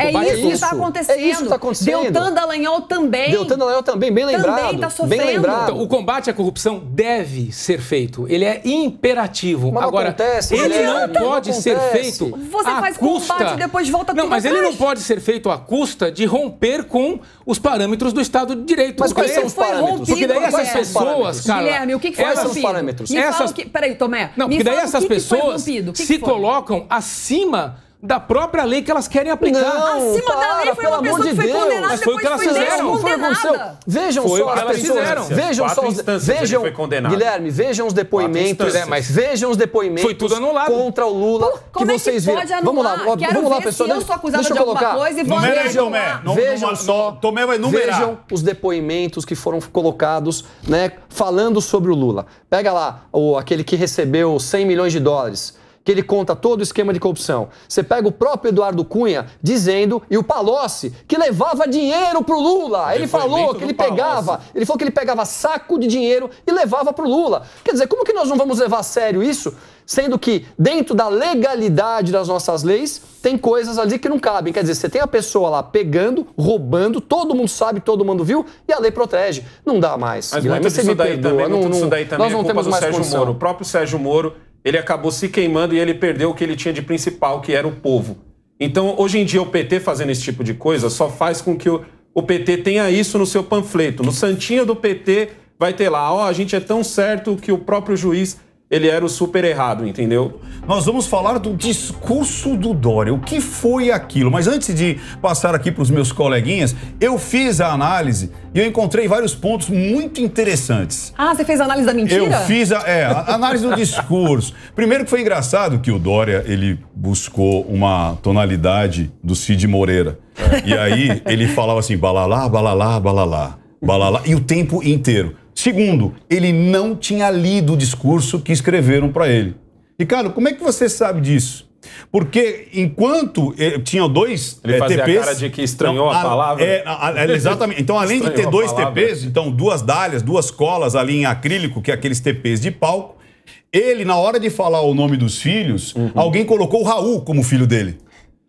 é isso, que está acontecendo. É isso que está acontecendo. Deltan Dallagnol também. Deltan Dallagnol também, bem lembrado. Também está sofrendo. Bem lembrado. Então, o combate à corrupção deve ser feito. Ele é imperativo. Mas Agora, acontece, ele né? não, não pode não ser feito Você à faz custa... combate e depois volta não, tudo Não, mas atrás. ele não pode ser feito à custa de romper com os parâmetros do Estado de Direito. Mas quais são os parâmetros? Porque daí essas é. pessoas, cara... Guilherme, o que, que foi rompido? parâmetros? essas... Que... Peraí, Tomé. Não, porque daí essas pessoas se colocam acima da própria lei que elas querem aplicar. Não, Acima para, da lei foi uma pessoa de que foi Deus. condenada, Mas foi o que elas fizeram. Não Foi o Vejam foi só o que elas pessoas. fizeram. Vejam Quatro só os, vejam, Guilherme, vejam os depoimentos, é, mas vejam os depoimentos foi tudo anulado. contra o Lula Por, como é que vocês é que viram. Vamos lá, Quero vamos lá, pessoal. eu sou acusada deixa eu de colocar. Coisa e vou vejam, Tomé. vejam é só, Tomé vai numerar. Vejam os depoimentos que foram colocados, né, falando sobre o Lula. Pega lá, o aquele que recebeu 100 milhões de dólares que ele conta todo o esquema de corrupção. Você pega o próprio Eduardo Cunha dizendo, e o Palocci, que levava dinheiro pro Lula. Ele falou que ele pegava, Palocci. ele falou que ele pegava saco de dinheiro e levava pro Lula. Quer dizer, como que nós não vamos levar a sério isso? Sendo que, dentro da legalidade das nossas leis, tem coisas ali que não cabem. Quer dizer, você tem a pessoa lá pegando, roubando, todo mundo sabe, todo mundo viu, e a lei protege. Não dá mais. Mas né? muito você me daí perdoa. Também, não, também. nós é não é temos mais Sérgio condição. Moro. O próprio Sérgio Moro ele acabou se queimando e ele perdeu o que ele tinha de principal, que era o povo. Então, hoje em dia, o PT fazendo esse tipo de coisa só faz com que o, o PT tenha isso no seu panfleto. No santinho do PT vai ter lá, ó, oh, a gente é tão certo que o próprio juiz ele era o super errado, entendeu? Nós vamos falar do discurso do Dória. O que foi aquilo? Mas antes de passar aqui para os meus coleguinhas, eu fiz a análise e eu encontrei vários pontos muito interessantes. Ah, você fez a análise da mentira? Eu fiz a, é, a análise do discurso. Primeiro que foi engraçado que o Dória ele buscou uma tonalidade do Cid Moreira. É. E aí ele falava assim, balalá, balalá, balalá, balalá, e o tempo inteiro. Segundo, ele não tinha lido o discurso que escreveram para ele. Ricardo, como é que você sabe disso? Porque enquanto eh, tinha dois ele é, fazia A cara de que estranhou então, a, a, palavra. É, a, exatamente. Então, além de ter dois TPs, então duas dalhas, duas colas ali em acrílico, que é aqueles TPs de palco, ele, na hora de falar o nome dos filhos, uhum. alguém colocou o Raul como filho dele.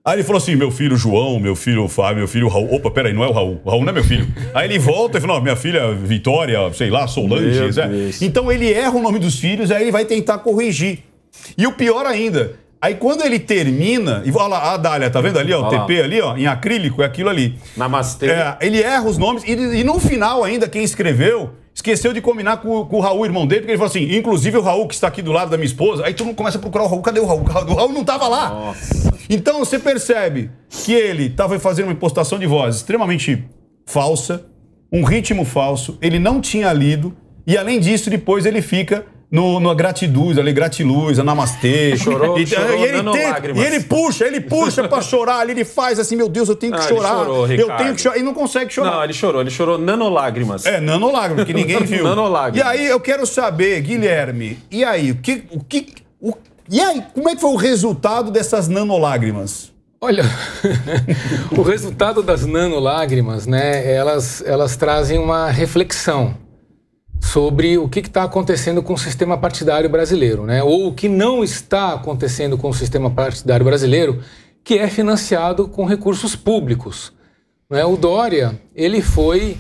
Aí ele falou assim: meu filho João, meu filho Fábio, meu filho Raul. Opa, peraí, não é o Raul. O Raul não é meu filho. Aí ele volta e fala: minha filha Vitória, sei lá, Solange. É. Então ele erra o nome dos filhos, aí ele vai tentar corrigir. E o pior ainda, Aí quando ele termina, e olha lá, a Dália, tá vendo ali, ó, o TP ali, ó, em acrílico, é aquilo ali. Namastê. É, ele erra os nomes e, e no final ainda, quem escreveu Esqueceu de combinar com, com, o Raul, irmão dele, porque ele falou assim: inclusive o Raul que está aqui do lado da minha esposa. Aí tu mundo começa a procurar o Raul. Cadê o Raul? O Raul não estava lá. Nossa. Então você percebe que ele estava fazendo uma impostação de voz extremamente falsa, um ritmo falso, ele não tinha lido, e além disso, depois ele fica no, no gratiduz, ali, gratiluz, a namastê. Chorou, e, chorou e ele tem, lágrimas. E ele puxa, ele puxa pra chorar ali, ele faz assim, meu Deus, eu tenho que ah, chorar. Chorou, eu tenho que chorar. E não consegue chorar. Não, ele chorou, ele chorou nanolágrimas. É, nanolágrimas, que ninguém viu. nanolágrimas. E aí eu quero saber, Guilherme, e aí, o que. O que o, e aí, como é que foi o resultado dessas nanolágrimas? Olha, o resultado das nanolágrimas, né, elas, elas trazem uma reflexão sobre o que está acontecendo com o sistema partidário brasileiro, né? ou o que não está acontecendo com o sistema partidário brasileiro, que é financiado com recursos públicos. Né? O Dória ele foi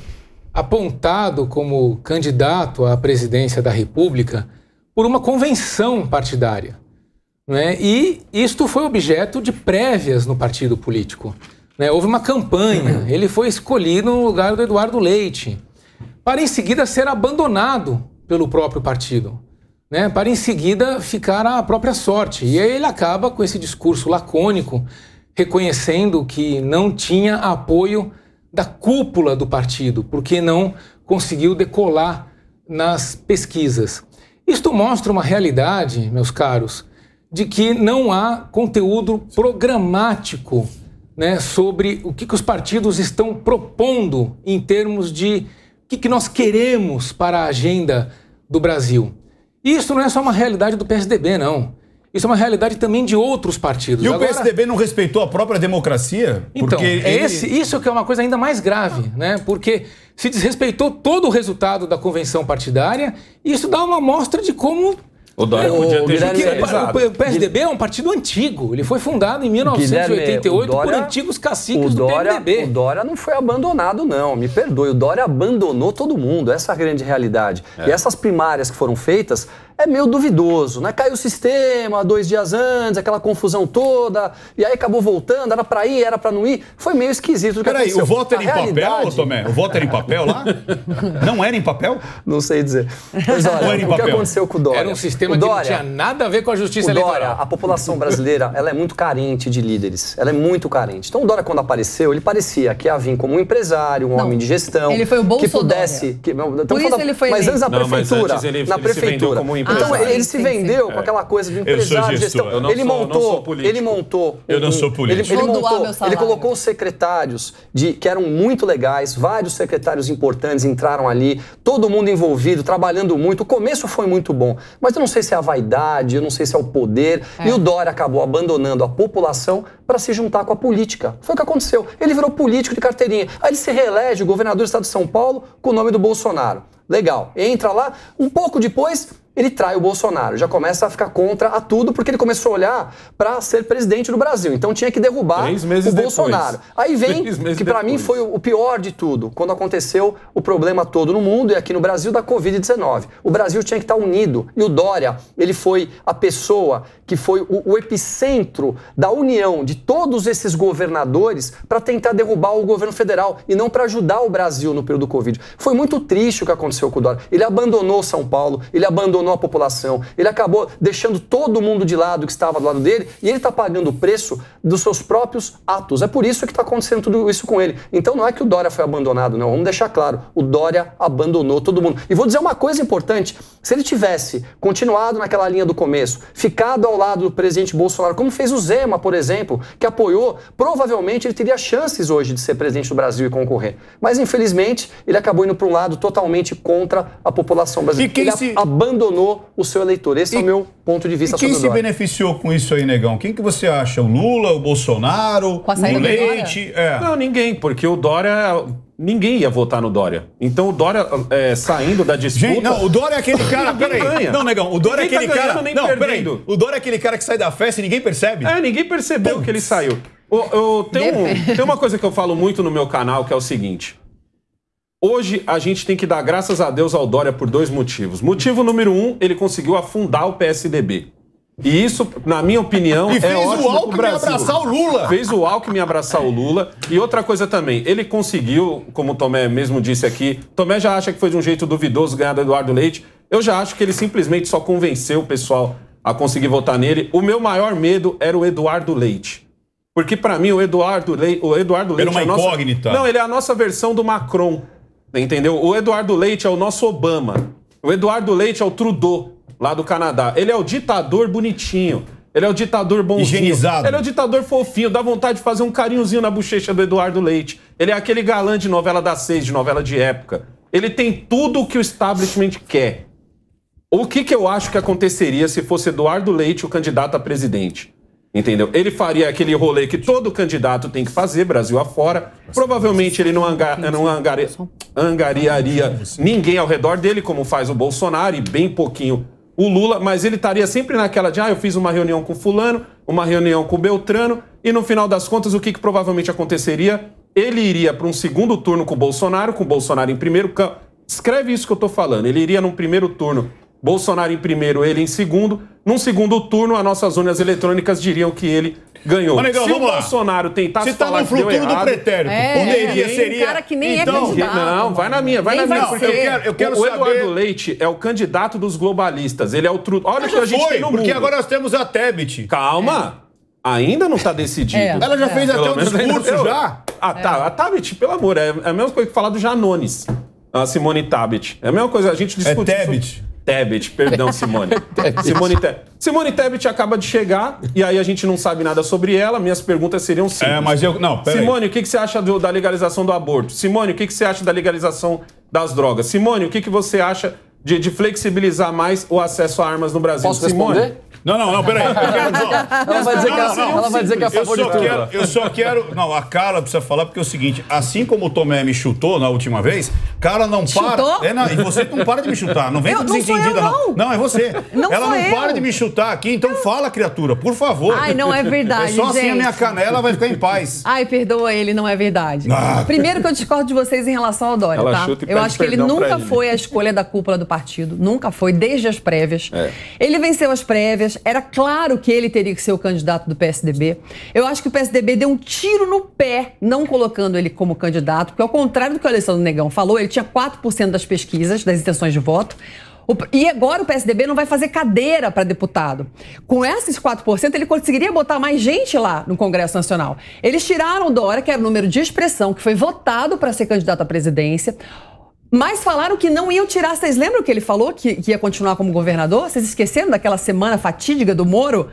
apontado como candidato à presidência da República por uma convenção partidária. Né? E isto foi objeto de prévias no partido político. Né? Houve uma campanha, ele foi escolhido no lugar do Eduardo Leite para em seguida ser abandonado pelo próprio partido, né? para em seguida ficar à própria sorte. E aí ele acaba com esse discurso lacônico, reconhecendo que não tinha apoio da cúpula do partido, porque não conseguiu decolar nas pesquisas. Isto mostra uma realidade, meus caros, de que não há conteúdo programático né, sobre o que, que os partidos estão propondo em termos de que, que nós queremos para a agenda do Brasil. E isso não é só uma realidade do PSDB, não. Isso é uma realidade também de outros partidos. E o PSDB não respeitou a própria democracia? Então, é ele... isso que é uma coisa ainda mais grave, né? Porque se desrespeitou todo o resultado da convenção partidária, e isso dá uma amostra de como o Dória podia ter Guilherme, o, o PSDB é um partido antigo. Ele foi fundado em 1988 Dória, por antigos caciques Dória, do PSDB. O Dória não foi abandonado, não. Me perdoe. O Dória abandonou todo mundo. Essa é a grande realidade. É. E essas primárias que foram feitas, é meio duvidoso, né? Caiu o sistema dois dias antes, aquela confusão toda, e aí acabou voltando, era para ir, era para não ir. Foi meio esquisito o que Peraí, aconteceu. o voto era A em realidade... papel, Tomé? O voto era em papel lá? não era em papel? Não sei dizer. Mas olha, o que aconteceu com o Dória? Era um sistema Dória, que não tinha nada a ver com a justiça o Dória, eleitoral. a população brasileira, ela é muito carente de líderes. Ela é muito carente. Então o Dória, quando apareceu, ele parecia que ia vir como um empresário, um não, homem de gestão. Ele foi o Bolsonaro. Que pudesse... Que, Por isso falando, ele foi Mas antes da prefeitura, antes ele, na ele prefeitura. Ah, então ele se vendeu com é. aquela coisa de empresário, gestão. Ele montou, ele montou. Eu não sou político. Ele montou, ele colocou secretários de que eram muito legais, vários secretários importantes entraram ali, todo mundo envolvido, trabalhando muito. O começo foi muito bom, mas eu não sei se é a vaidade, eu não sei se é o poder. É. E o Dória acabou abandonando a população para se juntar com a política. Foi o que aconteceu. Ele virou político de carteirinha. Aí ele se reelege governador do estado de São Paulo com o nome do Bolsonaro. Legal. Entra lá, um pouco depois ele trai o Bolsonaro, já começa a ficar contra a tudo porque ele começou a olhar para ser presidente do Brasil. Então tinha que derrubar o depois. Bolsonaro. Aí vem que para mim foi o pior de tudo, quando aconteceu o problema todo no mundo e aqui no Brasil da COVID-19. O Brasil tinha que estar unido e o Dória, ele foi a pessoa que foi o, o epicentro da união de todos esses governadores para tentar derrubar o governo federal e não para ajudar o Brasil no período do Covid. Foi muito triste o que aconteceu seu Eudoro. Ele abandonou São Paulo, ele abandonou a população, ele acabou deixando todo mundo de lado que estava do lado dele e ele está pagando o preço dos seus próprios atos. É por isso que está acontecendo tudo isso com ele. Então não é que o Dória foi abandonado, não. Vamos deixar claro. O Dória abandonou todo mundo. E vou dizer uma coisa importante: se ele tivesse continuado naquela linha do começo, ficado ao lado do presidente Bolsonaro, como fez o Zema, por exemplo, que apoiou, provavelmente ele teria chances hoje de ser presidente do Brasil e concorrer. Mas infelizmente ele acabou indo para um lado totalmente contra a população brasileira. Ele se... abandonou o seu eleitor. Esse e... é o meu ponto de vista e quem quem se beneficiou com isso aí, Negão? Quem que você acha? O Lula, o Bolsonaro, o Leite? É. Não, ninguém, porque o Dória ninguém ia votar no Dória. Então o Dória é, saindo da disputa. Gente, não, o Dória é aquele cara. peraí. Não, negão, o Dória é ninguém é aquele tá ganhando, cara. não, peraí. O Dória é aquele cara que sai da festa e ninguém percebe. É, ninguém percebeu que ele saiu. Eu, eu, tem, um, tem uma coisa que eu falo muito no meu canal que é o seguinte. Hoje a gente tem que dar graças a Deus ao Dória por dois motivos. Motivo número um, ele conseguiu afundar o PSDB. E isso, na minha opinião, e é fez ótimo o Alckmin Brasil. abraçar o Lula. Fez o Alckmin abraçar o Lula. E outra coisa também, ele conseguiu, como o Tomé mesmo disse aqui, Tomé já acha que foi de um jeito duvidoso ganhar do Eduardo Leite. Eu já acho que ele simplesmente só convenceu o pessoal a conseguir votar nele. O meu maior medo era o Eduardo Leite. Porque para mim o Eduardo, Le... o Eduardo Leite era uma é nossa... incógnita. Não, ele é a nossa versão do Macron. Entendeu? O Eduardo Leite é o nosso Obama. O Eduardo Leite é o Trudeau, lá do Canadá. Ele é o ditador bonitinho. Ele é o ditador bonzinho. Higienizado. Ele é o ditador fofinho. Dá vontade de fazer um carinhozinho na bochecha do Eduardo Leite. Ele é aquele galã de novela das seis, de novela de época. Ele tem tudo o que o establishment quer. O que, que eu acho que aconteceria se fosse Eduardo Leite o candidato a presidente? Entendeu? Ele faria aquele rolê que todo candidato tem que fazer, Brasil afora. Provavelmente ele não, angar, não angariaria ninguém ao redor dele, como faz o Bolsonaro, e bem pouquinho o Lula, mas ele estaria sempre naquela de, ah, eu fiz uma reunião com Fulano, uma reunião com Beltrano, e no final das contas, o que, que provavelmente aconteceria? Ele iria para um segundo turno com o Bolsonaro, com o Bolsonaro em primeiro campo. Escreve isso que eu estou falando. Ele iria num primeiro turno Bolsonaro em primeiro, ele em segundo. Num segundo turno, as nossas urnas eletrônicas diriam que ele ganhou. Manegão, Se o Bolsonaro lá. tentasse Você tá falar no que deu errado... do pretérito. É, poderia, é, seria... Um cara que nem é então, é Não, vai na minha, vai nem na minha. porque eu quero, eu quero o Eduardo saber... Leite é o candidato dos globalistas. Ele é o... Tru... Olha o que a gente foi, tem no mundo. Porque agora nós temos a Tebet. Calma. É. Ainda não está decidido. É, ela já é. fez Pelo até o discurso, já? Ah, tá. A Tabit, é. pelo amor, é, é a mesma coisa que falar do Janones. A Simone Tabit. É a mesma coisa, a gente discutiu. É Tabit. Sobre... Tebet, perdão, Simone. Simone, Te... Simone Tebet acaba de chegar e aí a gente não sabe nada sobre ela. Minhas perguntas seriam sim. É, mas eu. Não, peraí. Simone, o que, que você acha do, da legalização do aborto? Simone, o que, que você acha da legalização das drogas? Simone, o que, que você acha de, de flexibilizar mais o acesso a armas no Brasil? Posso Simone. Responder? Não, não, não, peraí. Eu quero, não, ela vai dizer que, ela, não, é a favor eu só, quero, eu só quero. Não, a Carla precisa falar porque é o seguinte: assim como o Tomé me chutou na última vez, Carla não chutou? para. É, não, e você não para de me chutar. Não vem eu, não desentendida, não. não. Não, é você. Não ela não eu. para de me chutar aqui, então fala, criatura, por favor. Ai, não é verdade. É só gente. assim a minha canela vai ficar em paz. Ai, perdoa ele, não é verdade. Ah. Primeiro que eu discordo de vocês em relação ao Dória, ela tá? eu acho que ele nunca ele. foi a escolha da cúpula do partido, nunca foi, desde as prévias. É. Ele venceu as prévias era claro que ele teria que ser o candidato do PSDB. Eu acho que o PSDB deu um tiro no pé não colocando ele como candidato, porque ao contrário do que o Alessandro Negão falou, ele tinha 4% das pesquisas, das intenções de voto. E agora o PSDB não vai fazer cadeira para deputado. Com esses 4%, ele conseguiria botar mais gente lá no Congresso Nacional. Eles tiraram o Dora, que era o número de expressão que foi votado para ser candidato à presidência. Mas falaram que não iam tirar. Vocês lembram que ele falou que, que ia continuar como governador? Vocês esqueceram daquela semana fatídica do Moro,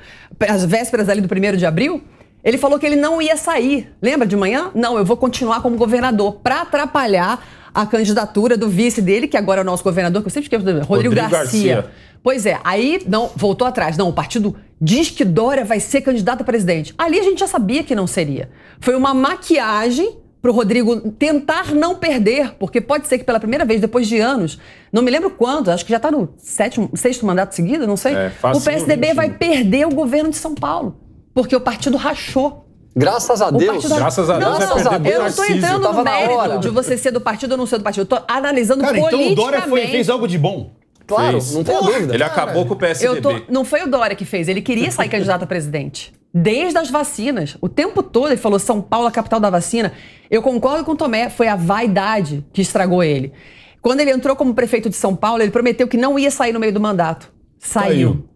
as vésperas ali do 1 de abril? Ele falou que ele não ia sair. Lembra de manhã? Não, eu vou continuar como governador para atrapalhar a candidatura do vice dele, que agora é o nosso governador, que eu sempre esqueço, Rodrigo, Rodrigo Garcia. Garcia. Pois é, aí não voltou atrás. Não, o partido diz que Dória vai ser candidato a presidente. Ali a gente já sabia que não seria. Foi uma maquiagem para o Rodrigo tentar não perder, porque pode ser que pela primeira vez, depois de anos, não me lembro quando, acho que já está no sétimo, sexto mandato seguido, não sei, é, o PSDB vai perder o governo de São Paulo, porque o partido rachou. Graças a Deus. Partido... Graças a Deus. Não, não, não. eu não estou entrando no mérito de você ser do partido ou não ser do partido. Eu estou analisando Cara, politicamente. então o Dória foi, fez algo de bom. Claro, fez. não tem dúvida. Ele cara. acabou com o PSDB. Tô... não foi o Dória que fez, ele queria sair candidato a presidente desde as vacinas. O tempo todo ele falou São Paulo, a capital da vacina. Eu concordo com o Tomé, foi a vaidade que estragou ele. Quando ele entrou como prefeito de São Paulo, ele prometeu que não ia sair no meio do mandato. Saiu.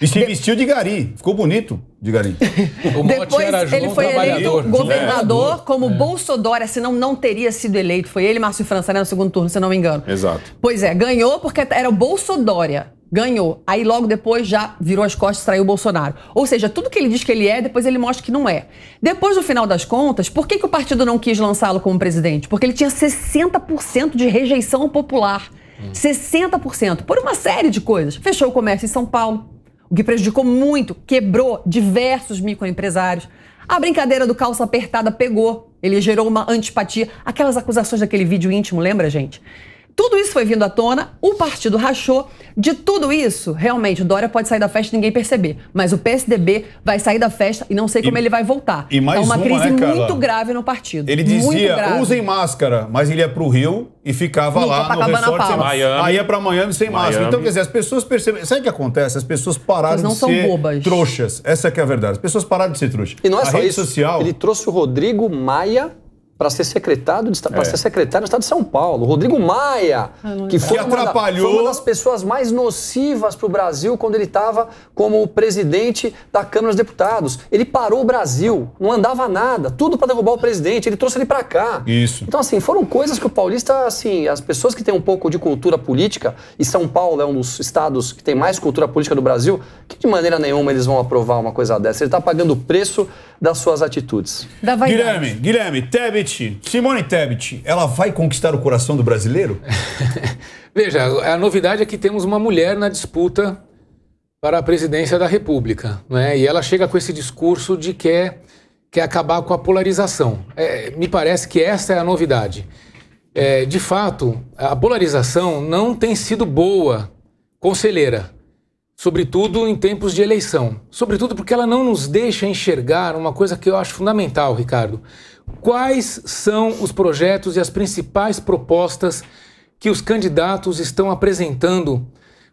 E se vestiu de gari. Ficou bonito de gari. o mote Depois era João ele foi eleito governador, é. como é. Bolsodória, senão não teria sido eleito. Foi ele, Márcio França, né, no segundo turno, se não me engano. Exato. Pois é, ganhou porque era o Bolsodória ganhou. Aí logo depois já virou as costas e traiu o Bolsonaro. Ou seja, tudo que ele diz que ele é, depois ele mostra que não é. Depois, no final das contas, por que, que o partido não quis lançá-lo como presidente? Porque ele tinha 60% de rejeição popular. Hum. 60%. Por uma série de coisas. Fechou o comércio em São Paulo, o que prejudicou muito, quebrou diversos microempresários. A brincadeira do calça apertada pegou. Ele gerou uma antipatia. Aquelas acusações daquele vídeo íntimo, lembra, gente? Tudo isso foi vindo à tona, o partido rachou. De tudo isso, realmente, o Dória pode sair da festa e ninguém perceber. Mas o PSDB vai sair da festa e não sei como e, ele vai voltar. E mais então, uma, uma crise né, muito grave no partido. Ele dizia, usem máscara, mas ele ia para o Rio e ficava lá no resort sem máscara. Aí ia pra Miami sem Miami. máscara. Então, quer dizer, as pessoas percebem... Sabe o que acontece? As pessoas pararam de ser bobas. trouxas. Essa é a verdade. As pessoas pararam de ser trouxas. E não é a só rede isso. social... Ele trouxe o Rodrigo Maia para ser secretário de para é. ser secretário do Estado de São Paulo. Rodrigo Maia, ah, que foi, que uma, da, foi uma das pessoas mais nocivas para o Brasil quando ele estava como presidente da Câmara dos Deputados. Ele parou o Brasil, não andava nada, tudo para derrubar o presidente. Ele trouxe ele para cá. Isso. Então assim foram coisas que o paulista, assim, as pessoas que têm um pouco de cultura política e São Paulo é um dos estados que tem mais cultura política do Brasil, que de maneira nenhuma eles vão aprovar uma coisa dessa. Ele está pagando o preço das suas atitudes. Da Guilherme, Guilherme, Tebet Tebet, Simone Tebet, ela vai conquistar o coração do brasileiro? Veja, a novidade é que temos uma mulher na disputa para a presidência da República, né? E ela chega com esse discurso de que é, quer acabar com a polarização. É, me parece que essa é a novidade. É, de fato, a polarização não tem sido boa, conselheira sobretudo em tempos de eleição. Sobretudo porque ela não nos deixa enxergar uma coisa que eu acho fundamental, Ricardo. Quais são os projetos e as principais propostas que os candidatos estão apresentando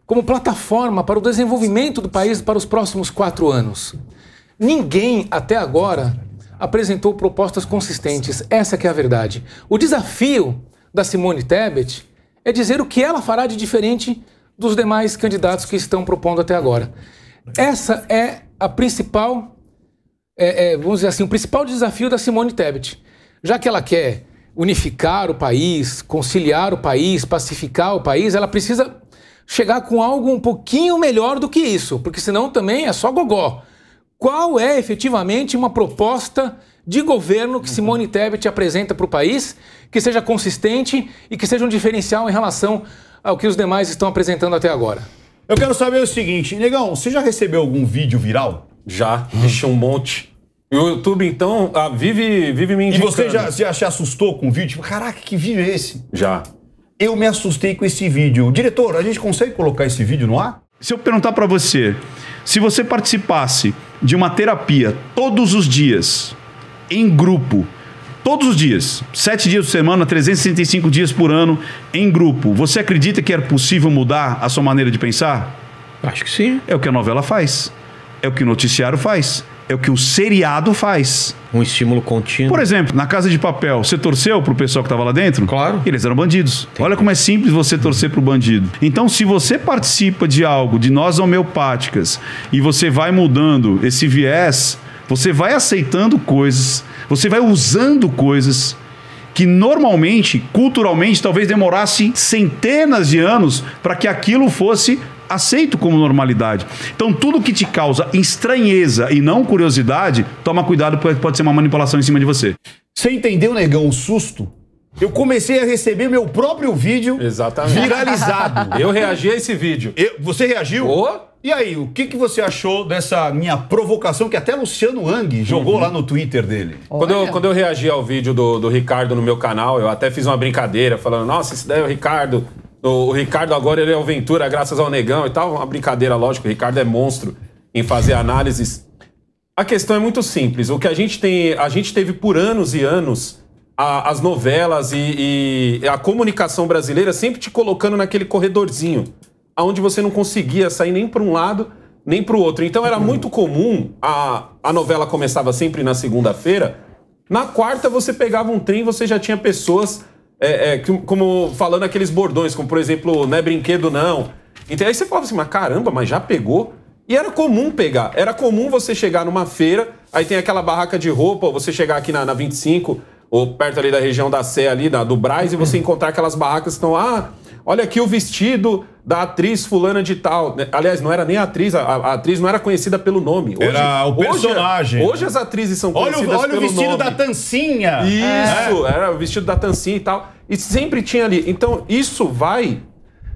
como plataforma para o desenvolvimento do país para os próximos quatro anos? Ninguém até agora apresentou propostas consistentes. Essa é a verdade. O desafio da Simone Tebet é dizer o que ela fará de diferente dos demais candidatos que estão propondo até agora. Essa é a principal, é, é, vamos dizer assim, o principal desafio da Simone Tebet. Já que ela quer unificar o país, conciliar o país, pacificar o país, ela precisa chegar com algo um pouquinho melhor do que isso, porque senão também é só gogó qual é efetivamente uma proposta de governo que Simone Tebet apresenta para o país, que seja consistente e que seja um diferencial em relação ao que os demais estão apresentando até agora. Eu quero saber o seguinte, Negão, você já recebeu algum vídeo viral? Já, deixa um monte. O YouTube, então, ah, vive, vive me indicando. E você já, já se assustou com o vídeo? Tipo, caraca, que vídeo é esse? Já. Eu me assustei com esse vídeo. Diretor, a gente consegue colocar esse vídeo no ar? Se eu perguntar para você, se você participasse de uma terapia todos os dias, em grupo, todos os dias, sete dias por semana, 365 dias por ano, em grupo, você acredita que é possível mudar a sua maneira de pensar? Acho que sim. É o que a novela faz. É o que o noticiário faz é o que o seriado faz. Um estímulo contínuo. Por exemplo, na Casa de Papel, você torceu pro pessoal que tava lá dentro? Claro. Eles eram bandidos. Entendi. Olha como é simples você torcer pro bandido. Então, se você participa de algo, de nós homeopáticas, e você vai mudando esse viés, você vai aceitando coisas, você vai usando coisas que normalmente, culturalmente, talvez demorasse centenas de anos para que aquilo fosse aceito como normalidade. Então, tudo que te causa estranheza e não curiosidade, toma cuidado, porque pode ser uma manipulação em cima de você. Você entendeu, negão, o susto? Eu comecei a receber meu próprio vídeo Exatamente. viralizado. Eu reagi a esse vídeo. Eu, você reagiu? Boa. E aí, o que, que você achou dessa minha provocação que até Luciano Ang jogou uhum. lá no Twitter dele? Quando eu, quando eu reagi ao vídeo do, do Ricardo no meu canal, eu até fiz uma brincadeira falando: nossa, esse daí é o Ricardo o, Ricardo agora ele é o Ventura, graças ao Negão e tal. Uma brincadeira, lógico. O Ricardo é monstro em fazer análises. A questão é muito simples. O que a gente tem. A gente teve por anos e anos a, as novelas e, e, a comunicação brasileira sempre te colocando naquele corredorzinho, aonde você não conseguia sair nem para um lado nem para o outro. Então era muito comum a, a novela começava sempre na segunda-feira. Na quarta você pegava um trem, você já tinha pessoas é, é, como falando aqueles bordões, como por exemplo, não é brinquedo não. Então aí você falava assim, mas caramba, mas já pegou? E era comum pegar. Era comum você chegar numa feira, aí tem aquela barraca de roupa, você chegar aqui na, na 25, ou perto ali da região da Sé, ali, da, do Braz, e você encontrar aquelas barracas que estão, ah, olha aqui o vestido da atriz fulana de tal. Né? Aliás, não era nem a atriz, a, a atriz não era conhecida pelo nome. Hoje, era o é- personagem. Hoje, hoje as atrizes são olha, conhecidas olha pelo nome. Olha o vestido nome. da Tancinha. Isso, é. era o vestido da Tancinha e tal. E sempre tinha ali. Então, isso vai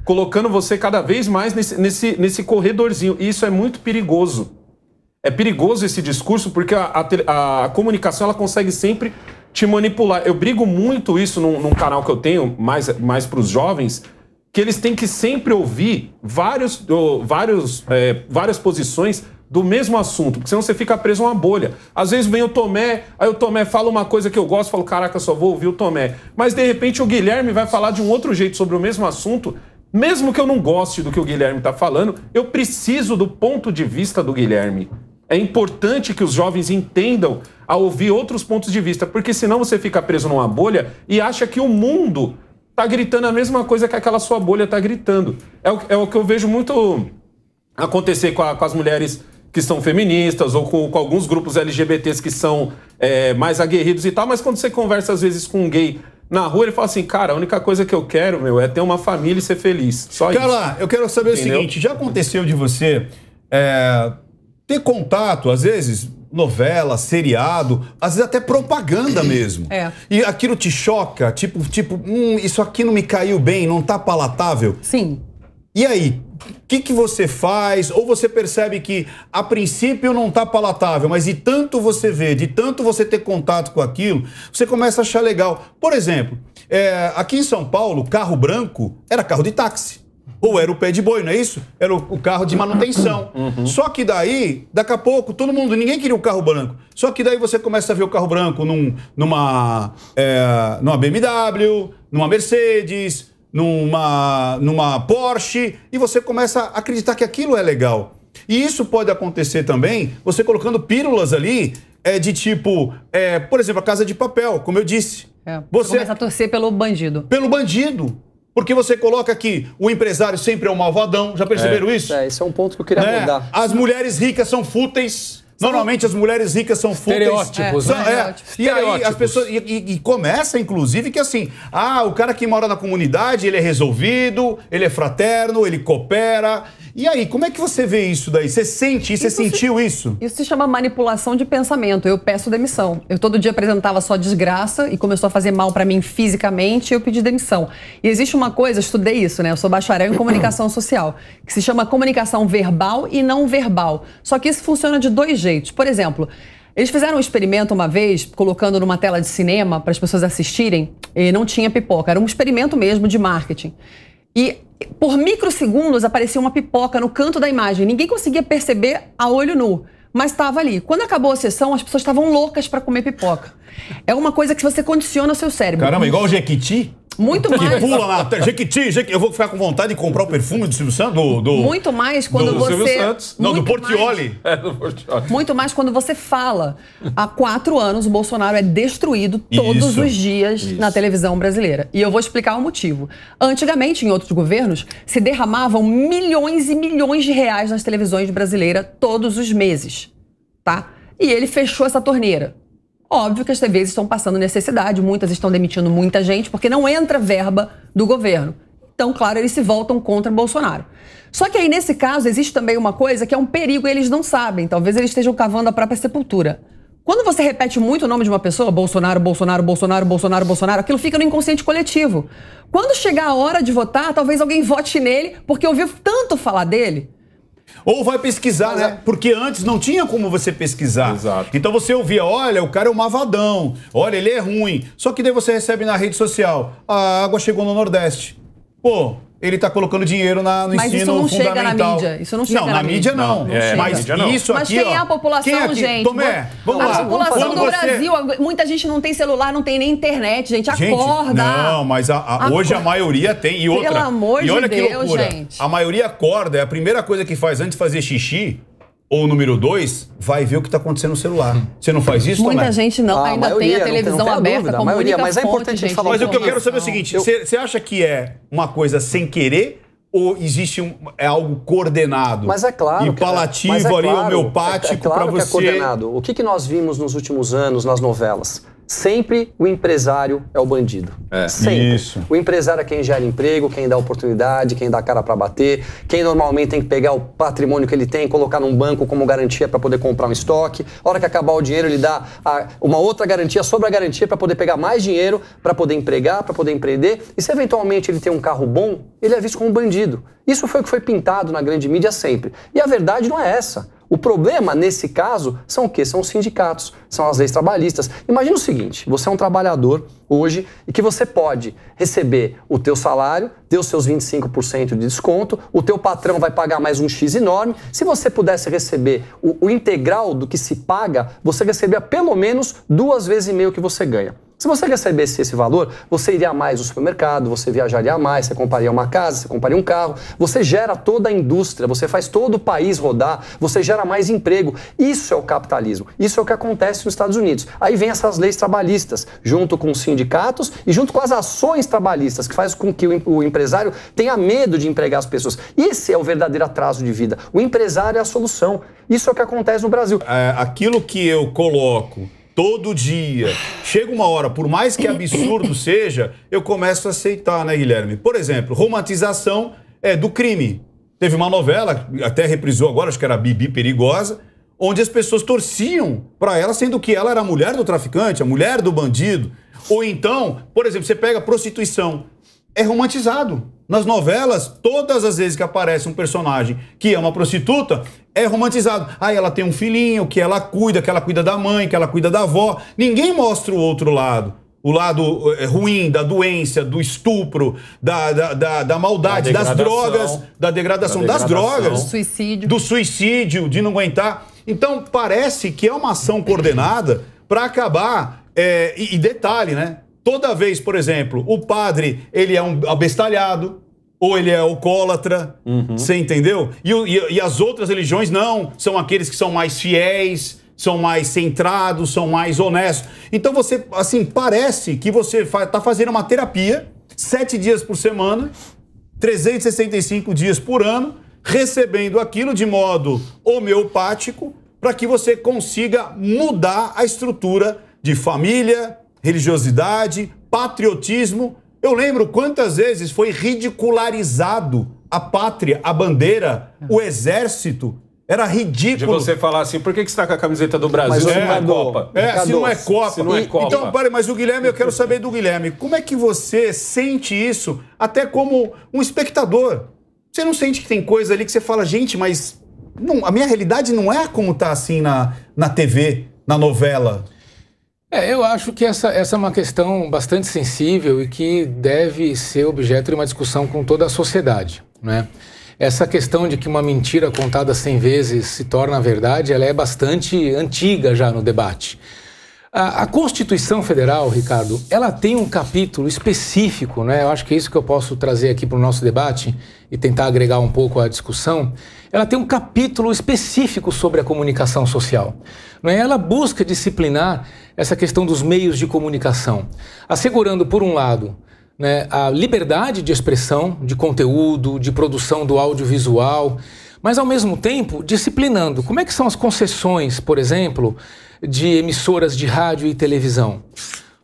colocando você cada vez mais nesse, nesse, nesse corredorzinho. E isso é muito perigoso. É perigoso esse discurso porque a, a, a comunicação ela consegue sempre te manipular. Eu brigo muito isso num, num canal que eu tenho, mais, mais para os jovens, que eles têm que sempre ouvir vários, vários, é, várias posições do mesmo assunto, porque senão você fica preso a uma bolha. Às vezes vem o Tomé, aí o Tomé fala uma coisa que eu gosto, falo, caraca, só vou ouvir o Tomé. Mas de repente o Guilherme vai falar de um outro jeito sobre o mesmo assunto, mesmo que eu não goste do que o Guilherme está falando, eu preciso do ponto de vista do Guilherme. É importante que os jovens entendam a ouvir outros pontos de vista, porque senão você fica preso numa bolha e acha que o mundo tá gritando a mesma coisa que aquela sua bolha tá gritando. É o, é o que eu vejo muito acontecer com, a, com as mulheres que são feministas ou com, com alguns grupos LGBTs que são é, mais aguerridos e tal, mas quando você conversa às vezes com um gay na rua, ele fala assim, cara, a única coisa que eu quero, meu, é ter uma família e ser feliz. Só cara, isso. eu quero saber Entendeu? o seguinte, já aconteceu de você é, ter contato, às vezes, novela, seriado, às vezes até propaganda mesmo. É. E aquilo te choca, tipo, tipo, hum, isso aqui não me caiu bem, não tá palatável. Sim. E aí, o que, que você faz? Ou você percebe que a princípio não está palatável, mas de tanto você vê, de tanto você ter contato com aquilo, você começa a achar legal. Por exemplo, é, aqui em São Paulo, carro branco era carro de táxi. Ou era o pé de boi, não é isso? Era o carro de manutenção. Uhum. Só que daí, daqui a pouco, todo mundo, ninguém queria o carro branco. Só que daí você começa a ver o carro branco num, numa, é, numa BMW, numa Mercedes, numa, numa Porsche, e você começa a acreditar que aquilo é legal. E isso pode acontecer também você colocando pílulas ali é, de tipo, é, por exemplo, a casa de papel, como eu disse. É, você começa a torcer pelo bandido. Pelo bandido. Porque você coloca aqui, o empresário sempre é um malvadão, já perceberam é. isso? É, esse é um ponto que eu queria né? mudar. As mulheres ricas são fúteis. Normalmente as mulheres ricas são fúteis. Estereótipos. Né? é. E aí as pessoas... E, e, e, começa, inclusive, que assim... Ah, o cara que mora na comunidade, ele é resolvido, ele é fraterno, ele coopera. E aí, como é que você vê isso daí? Você sente isso? Você sentiu isso? Isso se chama manipulação de pensamento. Eu peço demissão. Eu todo dia apresentava só desgraça e começou a fazer mal para mim fisicamente e eu pedi demissão. E existe uma coisa, eu estudei isso, né? Eu sou bacharel em comunicação social, que se chama comunicação verbal e não verbal. Só que isso funciona de dois jeitos. Por exemplo, eles fizeram um experimento uma vez, colocando numa tela de cinema para as pessoas assistirem, e não tinha pipoca. Era um experimento mesmo de marketing. E por microsegundos aparecia uma pipoca no canto da imagem. Ninguém conseguia perceber a olho nu, mas estava ali. Quando acabou a sessão, as pessoas estavam loucas para comer pipoca. É uma coisa que você condiciona o seu cérebro. Caramba, igual o Jequiti? Muito mais. Que pula lá, Jequiti, Jequiti. Eu vou ficar com vontade de comprar o perfume do Silvio Santos? Do, do muito mais quando do você. Silvio Santos. Não, do Portioli. Mais, é, do Portioli. Muito mais quando você fala. Há quatro anos o Bolsonaro é destruído todos isso, os dias isso. na televisão brasileira. E eu vou explicar o motivo. Antigamente, em outros governos, se derramavam milhões e milhões de reais nas televisões brasileiras todos os meses. Tá? E ele fechou essa torneira. Óbvio que as TVs estão passando necessidade, muitas estão demitindo muita gente, porque não entra verba do governo. Então, claro, eles se voltam contra Bolsonaro. Só que aí, nesse caso, existe também uma coisa que é um perigo e eles não sabem. Talvez eles estejam cavando a própria sepultura. Quando você repete muito o nome de uma pessoa, Bolsonaro, Bolsonaro, Bolsonaro, Bolsonaro, Bolsonaro, aquilo fica no inconsciente coletivo. Quando chegar a hora de votar, talvez alguém vote nele porque ouviu tanto falar dele ou vai pesquisar, né? É- Porque antes não tinha como você pesquisar. Exato. Então você ouvia, olha, o cara é um mavadão, olha, ele é ruim. Só que daí você recebe na rede social, ah, a água chegou no Nordeste. Pô, ele está colocando dinheiro na, no mas ensino isso não chega na mídia. Isso não chega não, na, na mídia, mídia não. não, é, mas mídia não. isso aqui, Mas quem é a população, quem aqui? gente? Tomé, vamos a lá. A população do você... Brasil, muita gente não tem celular, não tem nem internet, gente. Acorda. Gente, não, mas a, a, hoje a maioria tem. E outra. Pelo amor e olha de que Deus, loucura. gente. A maioria acorda, é a primeira coisa que faz antes de fazer xixi ou número dois, vai ver o que está acontecendo no celular. Hum. Você não faz isso, Muita gente não ah, ainda maioria, tem a televisão aberta, dúvida, a maioria, mas é importante fonte, falar. Mas o que eu quero saber é o seguinte, você eu... acha que é uma coisa sem querer ou existe um, é algo coordenado? Mas é claro. E é. palativo é, é claro, ali, homeopático é, é claro para você. Que é coordenado. O que, que nós vimos nos últimos anos nas novelas? Sempre o empresário é o bandido. É. Sempre. Isso. O empresário é quem gera emprego, quem dá oportunidade, quem dá cara para bater, quem normalmente tem que pegar o patrimônio que ele tem, colocar num banco como garantia para poder comprar um estoque. A hora que acabar o dinheiro, ele dá a, uma outra garantia sobre a garantia para poder pegar mais dinheiro, para poder empregar, para poder empreender. E se eventualmente ele tem um carro bom, ele é visto como um bandido. Isso foi o que foi pintado na grande mídia sempre. E a verdade não é essa. O problema, nesse caso, são o quê? São os sindicatos, são as leis trabalhistas. Imagina o seguinte, você é um trabalhador hoje e que você pode receber o teu salário, ter os seus 25% de desconto, o teu patrão vai pagar mais um X enorme. Se você pudesse receber o, o integral do que se paga, você receberia pelo menos duas vezes e meio que você ganha. Se você recebesse esse valor, você iria mais no supermercado, você viajaria mais, você compraria uma casa, você compraria um carro, você gera toda a indústria, você faz todo o país rodar, você gera mais emprego. Isso é o capitalismo. Isso é o que acontece nos Estados Unidos. Aí vem essas leis trabalhistas, junto com os sindicatos e junto com as ações trabalhistas, que faz com que o empresário tenha medo de empregar as pessoas. Esse é o verdadeiro atraso de vida. O empresário é a solução. Isso é o que acontece no Brasil. É, aquilo que eu coloco todo dia. Chega uma hora, por mais que absurdo seja, eu começo a aceitar, né, Guilherme? Por exemplo, romantização é, do crime. Teve uma novela, até reprisou agora, acho que era Bibi Perigosa, onde as pessoas torciam para ela, sendo que ela era a mulher do traficante, a mulher do bandido. Ou então, por exemplo, você pega prostituição. É romantizado. Nas novelas, todas as vezes que aparece um personagem que é uma prostituta, é romantizado. Aí ah, ela tem um filhinho que ela cuida, que ela cuida da mãe, que ela cuida da avó. Ninguém mostra o outro lado. O lado eh, ruim da doença, do estupro, da, da, da, da maldade, da das drogas, da degradação, da degradação, das drogas, do suicídio. do suicídio, de não aguentar. Então, parece que é uma ação coordenada para acabar. É, e, e detalhe, né? Toda vez, por exemplo, o padre ele é um abestalhado, ou ele é alcoólatra, uhum. você entendeu? E, e, e, as outras religiões não, são aqueles que são mais fiéis, são mais centrados, são mais honestos. Então você, assim, parece que você está fazendo uma terapia sete dias por semana, 365 dias por ano, recebendo aquilo de modo homeopático para que você consiga mudar a estrutura de família, religiosidade, patriotismo. Eu lembro quantas vezes foi ridicularizado a pátria, a bandeira, o exército. Era ridículo. De você falar assim, por que, você está com a camiseta do Brasil mas, se, é, não é Copa? É, se não é Copa. Se não é então, Copa. Então, pare, mas o Guilherme, eu quero saber do Guilherme. Como é que você sente isso, até como um espectador? Você não sente que tem coisa ali que você fala, gente, mas não, a minha realidade não é como tá assim na, na TV, na novela? É, eu acho que essa, essa é uma questão bastante sensível e que deve ser objeto de uma discussão com toda a sociedade. Né? Essa questão de que uma mentira contada 100 vezes se torna verdade, ela é bastante antiga já no debate. A, a, Constituição Federal, Ricardo, ela tem um capítulo específico, né? Eu acho que é isso que eu posso trazer aqui para o nosso debate e tentar agregar um pouco à discussão. Ela tem um capítulo específico sobre a comunicação social. Né? Ela busca disciplinar essa questão dos meios de comunicação, assegurando, por um lado, né, a liberdade de expressão, de conteúdo, de produção do audiovisual, mas ao mesmo tempo disciplinando. Como é que são as concessões, por exemplo, de emissoras de rádio e televisão.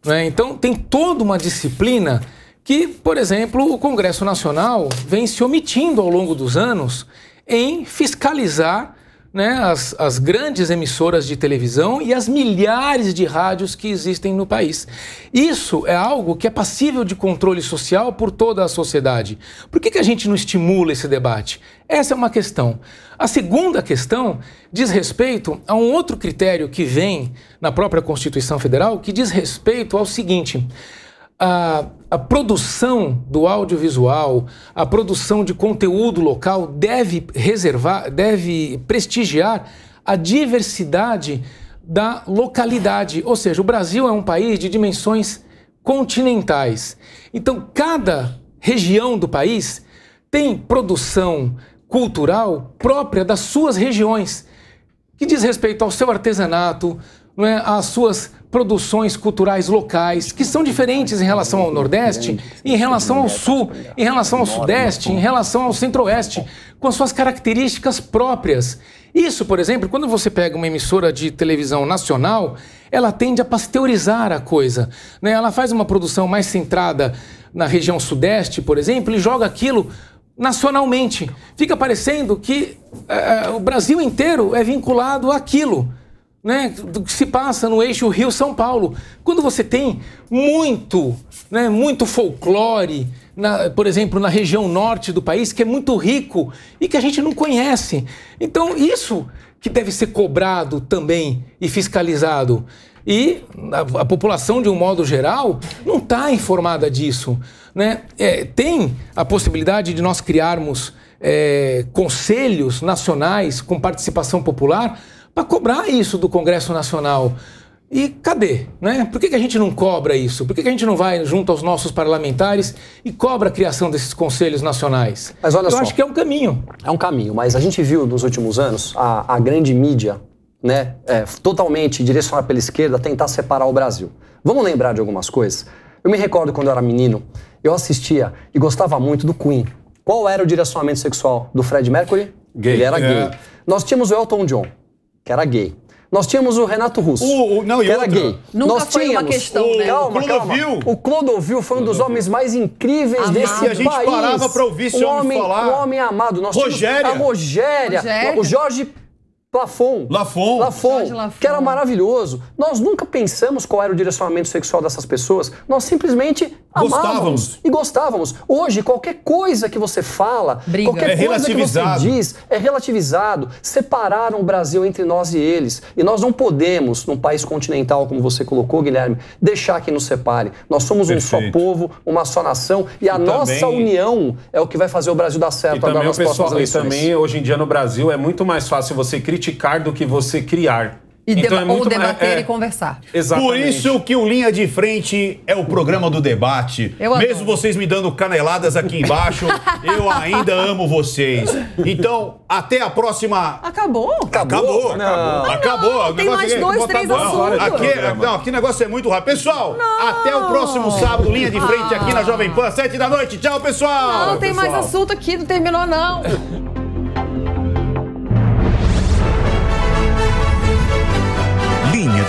Né? Então, tem toda uma disciplina que, por exemplo, o Congresso Nacional vem se omitindo ao longo dos anos em fiscalizar né, as, as, grandes emissoras de televisão e as milhares de rádios que existem no país. Isso é algo que é passível de controle social por toda a sociedade. Por que, que a gente não estimula esse debate? Essa é uma questão. A segunda questão diz respeito a um outro critério que vem na própria Constituição Federal, que diz respeito ao seguinte. Uh, a produção do audiovisual, a produção de conteúdo local deve reservar, deve prestigiar a diversidade da localidade. Ou seja, o Brasil é um país de dimensões continentais. Então, cada região do país tem produção cultural própria das suas regiões, que diz respeito ao seu artesanato, as é, suas produções culturais locais, que são diferentes em relação ao Nordeste, em relação ao Sul, em relação ao Sudeste, em relação ao Centro-Oeste, com suas características próprias. Isso, por exemplo, quando você pega uma emissora de televisão nacional, ela tende a pasteurizar a coisa. Né? Ela faz uma produção mais centrada na região Sudeste, por exemplo, e joga aquilo nacionalmente. Fica parecendo que eh, eh, o Brasil inteiro é vinculado àquilo né, do que se passa no eixo Rio-São Paulo. Quando você tem muito, né, muito folclore, na, por exemplo, na região norte do país, que é muito rico e que a gente não conhece. Então, isso que deve ser cobrado também e fiscalizado. E a, a população, de um modo geral, não está informada disso. Né? É, tem a possibilidade de nós criarmos é, conselhos nacionais com participação popular para cobrar isso do Congresso Nacional. E cadê? Né? Por que, que a gente não cobra isso? Por que, que a gente não vai junto aos nossos parlamentares e cobra a criação desses conselhos nacionais? Mas olha Eu só, acho que é um caminho. É um caminho, mas a gente viu nos últimos anos a, a grande mídia né, é, totalmente direcionada pela esquerda tentar separar o Brasil. Vamos lembrar de algumas coisas? Eu me recordo quando eu era menino, eu assistia e gostava muito do Queen. Qual era o direcionamento sexual do Fred Mercury? Gay. Ele era é. gay. Nós tínhamos o Elton John que era gay. Nós tínhamos o Renato Russo, o, o, não, que era outra. gay. Nunca Nós foi tínhamos uma questão, o, né? calma, Clodovil. Calma. O Clodovil foi um dos homens mais incríveis amado. desse país. a gente país. parava pra ouvir esse um homem, falar. Um homem amado. Nós Rogéria. a Rogéria, Rogéria, o Jorge Lafon, Lafon. Lafon. Que era maravilhoso. Nós nunca pensamos qual era o direcionamento sexual dessas pessoas. Nós simplesmente gostávamos. e gostávamos. Hoje, qualquer coisa que você fala, Briga. qualquer é coisa que você diz, é relativizado. Separaram o Brasil entre nós e eles. E nós não podemos, num país continental, como você colocou, Guilherme, deixar que nos separe. Nós somos Perfeito. um só povo, uma só nação, e a e nossa também... união é o que vai fazer o Brasil dar certo e agora nas pessoal, próximas eleições. E também, hoje em dia, no Brasil, é muito mais fácil você criticar do que você criar. E então é ou debater é, e conversar. Exatamente. Por isso que o Linha de Frente é o programa do debate. Mesmo vocês me dando caneladas aqui embaixo, eu ainda amo vocês. Então, até a próxima. Acabou? Acabou. Acabou. Não. Acabou. Não, tem mais é dois, três assuntos. Aqui, não, aqui o negócio é muito rápido. Pessoal, até o próximo sábado, Linha de Frente aqui na Jovem Pan, sete da noite. Tchau, pessoal. Não, tem pessoal. mais assunto aqui, não terminou não.